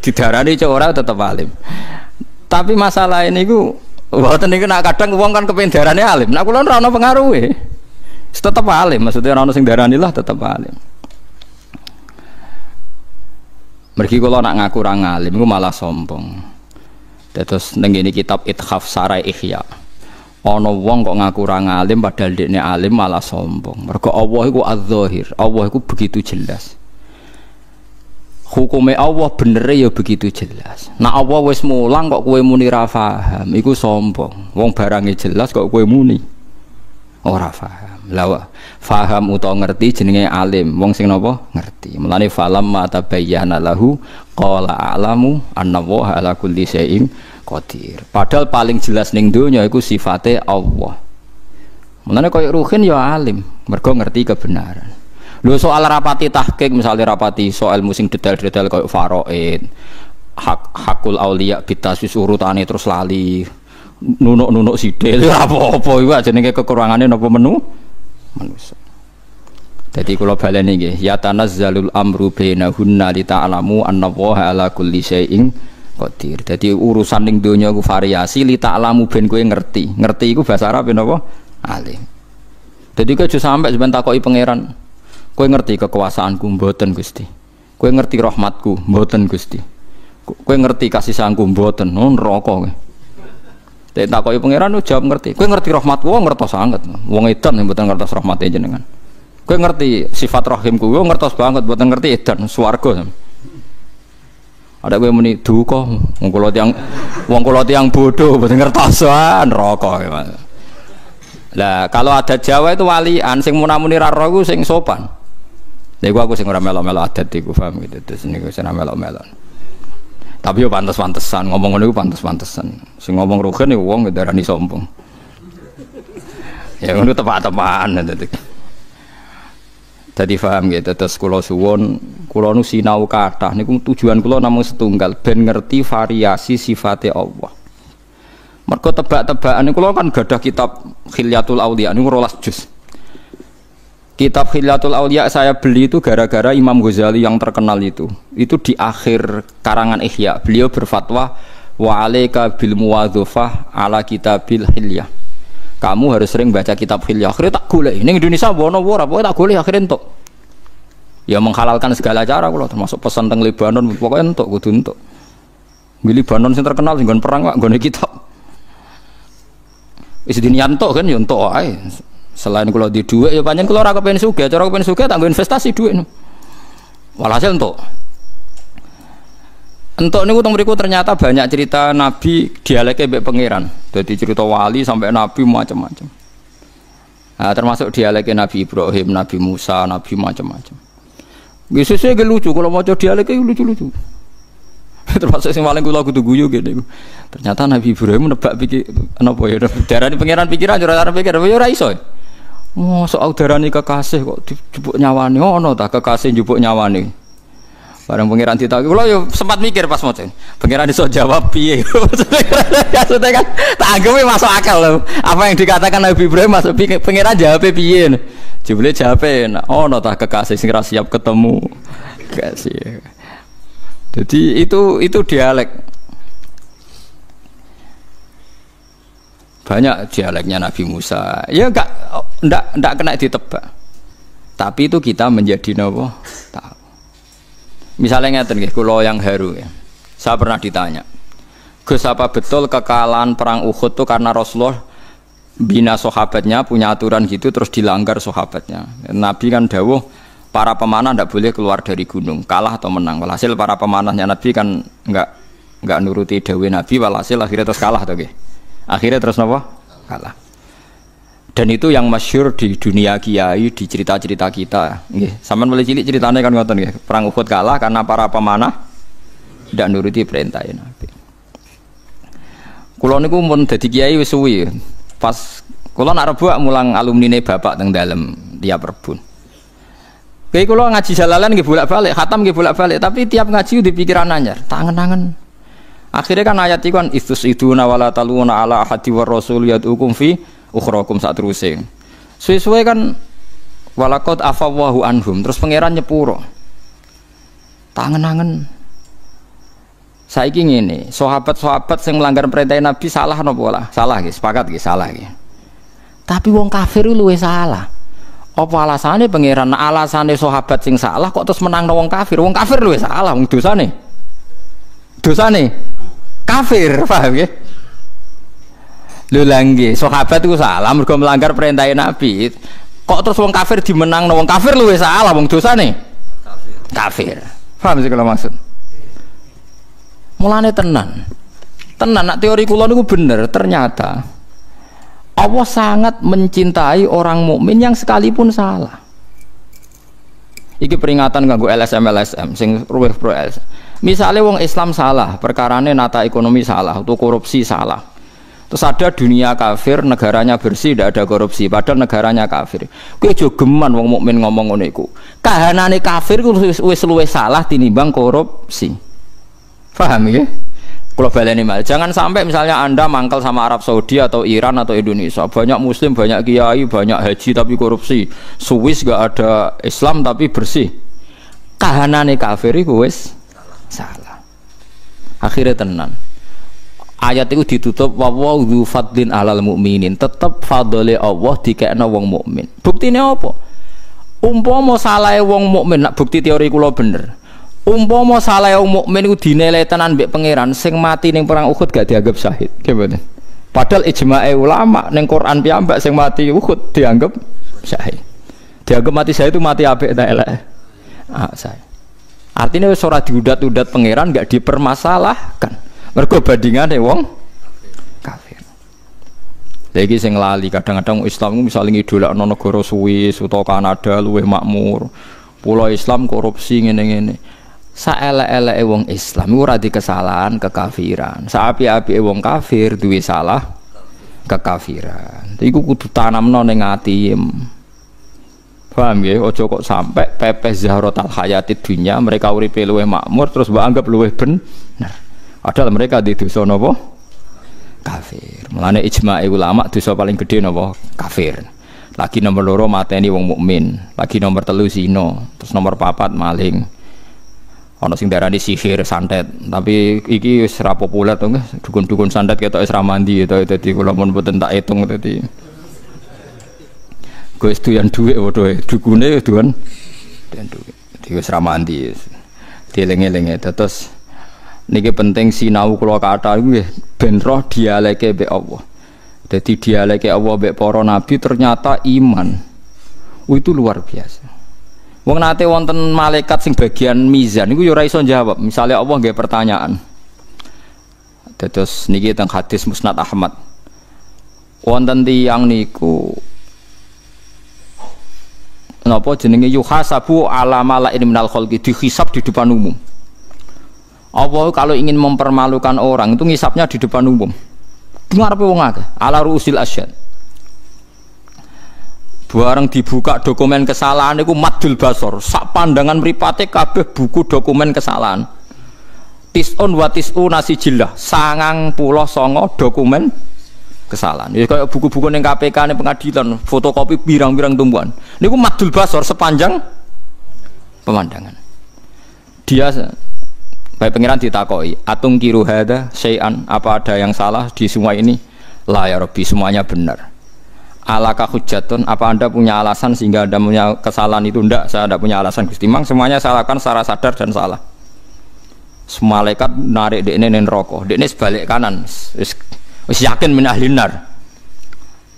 Didarani cewa ora tetep alim. Tapi masalah ini gue Mboten niku nak kadang wong kan kepen darane alim. Nak kula ora ana pengaruhe. Tetep alim, maksudnya ora ana sing darani lah tetep alim. Mergi kula nak ngaku ora alim iku malah sombong. Terus ning ini kitab Ithaf Sarai Ikhya. Ana wong kok ngaku ora alim padahal dekne alim malah sombong. Mergo Allah iku az-zahir. Allah iku begitu jelas. Hukumnya Allah bener ya begitu jelas. Nah Allah wis mulang kok kue muni rafaham. itu iku sombong. Wong barangnya jelas kok kue muni Oh rafaham. lawa Faham utawa ngerti jenenge alim. Wong sing nopo ngerti. Mulane falam mata bayana lahu kola a'lamu annallaha ala kulli sein kotir Padahal paling jelas ning dunia iku sifatnya Allah. Mulane kaya ruhin ya alim, mergo ngerti kebenaran. Lo soal rapati tahkik misalnya rapati soal musim detail-detail kayak faroid, hak hakul aulia bitasis urutane terus lali nunuk-nunuk sidil ya apa-apa itu aja nih kekurangannya nopo menu manusia. Jadi kalau balen ini, ya zalul amru hunna di ta'alamu anna waha ala kulli syai'in qadir. Jadi urusan ning dunia ku variasi li ta'alamu bina kowe ngerti. Ngerti gue bahasa Arab ya nopo Alim. Jadi justru sampai sebentar takoi pangeran. Kue ngerti kekuasaanku mboten Gusti. Kue ngerti rahmatku mboten Gusti. Kue ngerti kasih sayangku mboten. Oh neraka kowe. Tak takoki pangeran oh, jawab ngerti. Kowe ngerti rahmatku wong oh, ngertos sangat. Wong edan mboten ngertos rahmate jenengan. Kue ngerti sifat rahimku wong oh, ngertos banget mboten ngerti edan swarga. Ada kue muni duka wong kula tiyang wong kula tiyang bodho mboten ngertos ah, neraka kowe. Lah kalau ada Jawa itu walian sing munamuni ra roh sing sopan. Lha aku sing ora melo-melo adat iku paham gitu. Terus niku sing melo-melo. Tapi yo pantes-pantesan ngomong ngene iku pantes-pantesan. Sing ngomong rugen iku wong ndarani sombong. Ya ngono tepat-tepatan ya, dadi. Dadi paham gitu. Terus kulo suwon, kula nu sinau kathah niku tujuan kulo namun setunggal ben ngerti variasi sifatnya Allah. mereka tebak-tebakan kulo kan gadah kitab Khilyatul Auliya niku rolas jus. Kitab Khilatul Aulia saya beli itu gara-gara Imam Ghazali yang terkenal itu. Itu di akhir karangan Ihya. Beliau berfatwa wa alaika bil muwadzafah ala kitabil hilyah. Kamu harus sering baca kitab hilyah. Akhirnya tak golek. ini Indonesia bono ora pokoknya tak golek akhirnya entuk. Ya menghalalkan segala cara kula termasuk pesan teng Lebanon pokoknya entuk kudu entuk. bili Lebanon sing terkenal sing perang kok gone kitab. Wis diniantuk kan ya entuk ae. Selain kalau di duit ya panjang kalau rakyat pengen suge, cara pengen suge tanggung investasi duit. Walhasil untuk untuk ini utang berikut ternyata banyak cerita nabi dialeknya bek pangeran. Jadi cerita wali sampai nabi macam-macam. Nah, termasuk dialeknya Nabi Ibrahim, Nabi Musa, Nabi macam-macam. Yesusnya -macam. lucu, kalau mau coba dialeknya lucu-lucu. termasuk sing paling kula kudu guyu gini ternyata Nabi Ibrahim nebak pikir apa ya darah pangeran pikiran cara darah pikir ya ora Oh, soal nih kekasih kok dijupuk oh no tak kekasih nyawa nyawani. Barang pangeran ditawaki, kula yo sempat mikir pas mocen. Pangeran iso jawab piye? Maksudnya kan tak anggap e masuk akal loh. Apa yang dikatakan Nabi Ibrahim masuk pangeran jawab piye? Jebule jawab oh, no tak kekasih sing siap ketemu. Kasih. Jadi itu itu dialek. Banyak dialeknya Nabi Musa. Ya enggak enggak enggak kena ditebak. Tapi itu kita menjadi nopo tahu. Misalnya ngeten nggih, kula yang haru ya. Saya pernah ditanya. Gus apa betul kekalahan perang Uhud itu karena Rasulullah bina sahabatnya punya aturan gitu terus dilanggar sahabatnya. Nabi kan dawuh para pemanah tidak boleh keluar dari gunung kalah atau menang. Walhasil para pemanahnya Nabi kan enggak enggak nuruti dawuh Nabi walhasil akhirnya terus kalah tuh akhirnya terus nopo kalah dan itu yang masyur di dunia kiai di cerita-cerita kita nggih sampean mulai cilik ceritanya kan ngoten nggih perang Uhud kalah karena para pemanah tidak nuruti perintah ya Nabi kula niku mun dadi kiai wis suwi pas kula nak rebuak mulang alumni ne bapak teng dalem tiap rebun Kayak kalau ngaji jalalan gak bolak-balik, khatam gak bolak-balik, tapi tiap ngaji udah pikiran anyar, tangan-tangan Akhirnya kan ayat itu kan istus itu nawala taluna ala hati war rasul ukum fi ukhrokum saat terusnya. Sesuai kan walakot afawahu anhum. Terus pangeran nyepuro. tangan saya ingin ini. sahabat-sahabat yang melanggar perintah Nabi salah no bola Salah guys sepakat guys salah guys Tapi wong kafir luwe salah. Apa alasannya pangeran? Nah, alasannya sahabat sing salah kok terus menang no wong kafir? Wong kafir luwe salah, wong dosa nih dosa nih kafir paham ya lu langgi sahabat itu salah mereka melanggar perintah nabi kok terus wong kafir dimenang nah, wong kafir lu salah wong dosa nih kafir, kafir. paham sih kalau maksud mulane tenan tenan nak teori kulon itu bener ternyata Allah sangat mencintai orang mukmin yang sekalipun salah iki peringatan gue LSM LSM sing ruwet pro LSM Misalnya wong Islam salah, perkarane nata ekonomi salah, atau korupsi salah. Terus ada dunia kafir, negaranya bersih, tidak ada korupsi, padahal negaranya kafir. Kue juga geman wong mukmin ngomong ngono iku. Kahanane kafir ku wis luwih salah tinimbang korupsi. Paham ya? Kalau balik ini jangan sampai misalnya anda mangkel sama Arab Saudi atau Iran atau Indonesia, banyak Muslim, banyak kiai, banyak haji tapi korupsi, Swiss gak ada Islam tapi bersih. Kahanane kafir itu wes salah akhirnya tenan ayat itu ditutup wawaw fadlin alal mu'minin tetap fadli Allah dikekno wong mukmin buktinya apa mau salah wong mukmin nak bukti teori kula bener mau salah wong mukmin itu dinilai tenan mbek pengiran sing mati ning perang Uhud gak dianggap syahid gimana padahal ijma'i ulama ning Quran piyambak sing mati Uhud dianggap syahid dianggap mati syahid itu mati apik ta elek ah syahid Artinya wis ora diudat-udat pangeran nggak dipermasalahkan. Mergo bandingane wong kafir. Lagi sing lali kadang-kadang Islam misalnya ngidolakno negara Swiss utawa Kanada luwih makmur. Pulau Islam korupsi ngene-ngene. saelek ela wong Islam ora di kesalahan kekafiran. saapi api wong kafir duwe salah kekafiran. Iku kudu tanamno ning ati. Paham ya, ojo kok sampai pepeh zahrotal hayati dunia mereka uripe luweh makmur terus mbak anggap luweh Nah, Padahal mereka di dosa napa? Kafir. melane ijma ulama dosa paling gede napa? Kafir. Lagi nomor loro mateni wong mukmin, lagi nomor telu terus nomor papat maling. Oh, sing darani sihir santet, tapi iki wis populer to, dukun-dukun santet ketok wis ra mandi to dadi kula mun mboten tak hitung dadi. Mergo itu yang duit, waduh dukune tuhan, Dan doyan dhuwit. Dadi wis ramanti. lengi elinge terus niki penting sinau kalau kata iku nggih ben roh dialeke mbek Allah. Dadi dialeke Allah para nabi ternyata iman. Oh, itu luar biasa. Wong nate wonten malaikat sing bagian mizan niku ya ora iso jawab. Misale Allah nggih pertanyaan. Terus niki teng hadis Musnad Ahmad. Wonten tiyang niku napa jenenge yuhasabu ala malain minal khalqi dihisab di depan umum Apa kalau ingin mempermalukan orang itu ngisapnya di depan umum Dengar apa wong akeh ala ruusil asyad bareng dibuka dokumen kesalahan itu madul basor sak pandangan mripate kabeh buku dokumen kesalahan tisun watis tis'una jilah sangang puluh songo dokumen kesalahan. Ya kayak buku-buku yang KPK ini pengadilan, fotokopi birang-birang tumbuhan. Ini gue madul basor sepanjang pemandangan. Dia baik pangeran ditakoi, atung kiru hada, sayan apa ada yang salah di semua ini? Lah ya Rabbi, semuanya benar. Alaka hujatun, apa anda punya alasan sehingga anda punya kesalahan itu? Enggak, saya tidak punya alasan Gusti. Mang semuanya saya lakukan secara sadar dan salah. Semua Semalaikat narik di nenen rokok, nes sebalik kanan wis yakin min ahli nar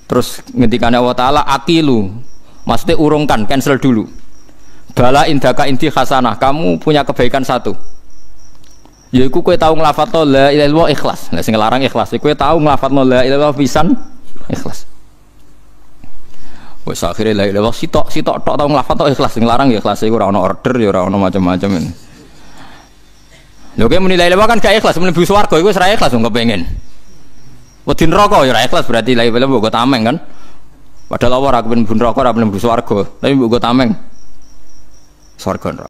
terus ngendikane Allah taala akilu maksudnya urungkan cancel dulu bala indaka inti khasanah kamu punya kebaikan satu yaiku kowe tau nglafadzno la ilaha illallah ikhlas Lah sing larang ikhlas ya kowe tau nglafadzno la ilaha illallah pisan ikhlas Wes akhirnya la ilaha sitok sitok tok tau nglafadzno ikhlas sing larang ya ikhlas ya iku ora ono order ya ora ono macam-macam. Lho kowe muni la ilaha kan gak ikhlas muni bu swarga iku wis ra ikhlas wong pengen. Wedi rokok ya ikhlas berarti la bela mbok tameng kan. Padahal Allah ora kepen rokok, aku kepen bersuargo, tapi mbok tameng. Swarga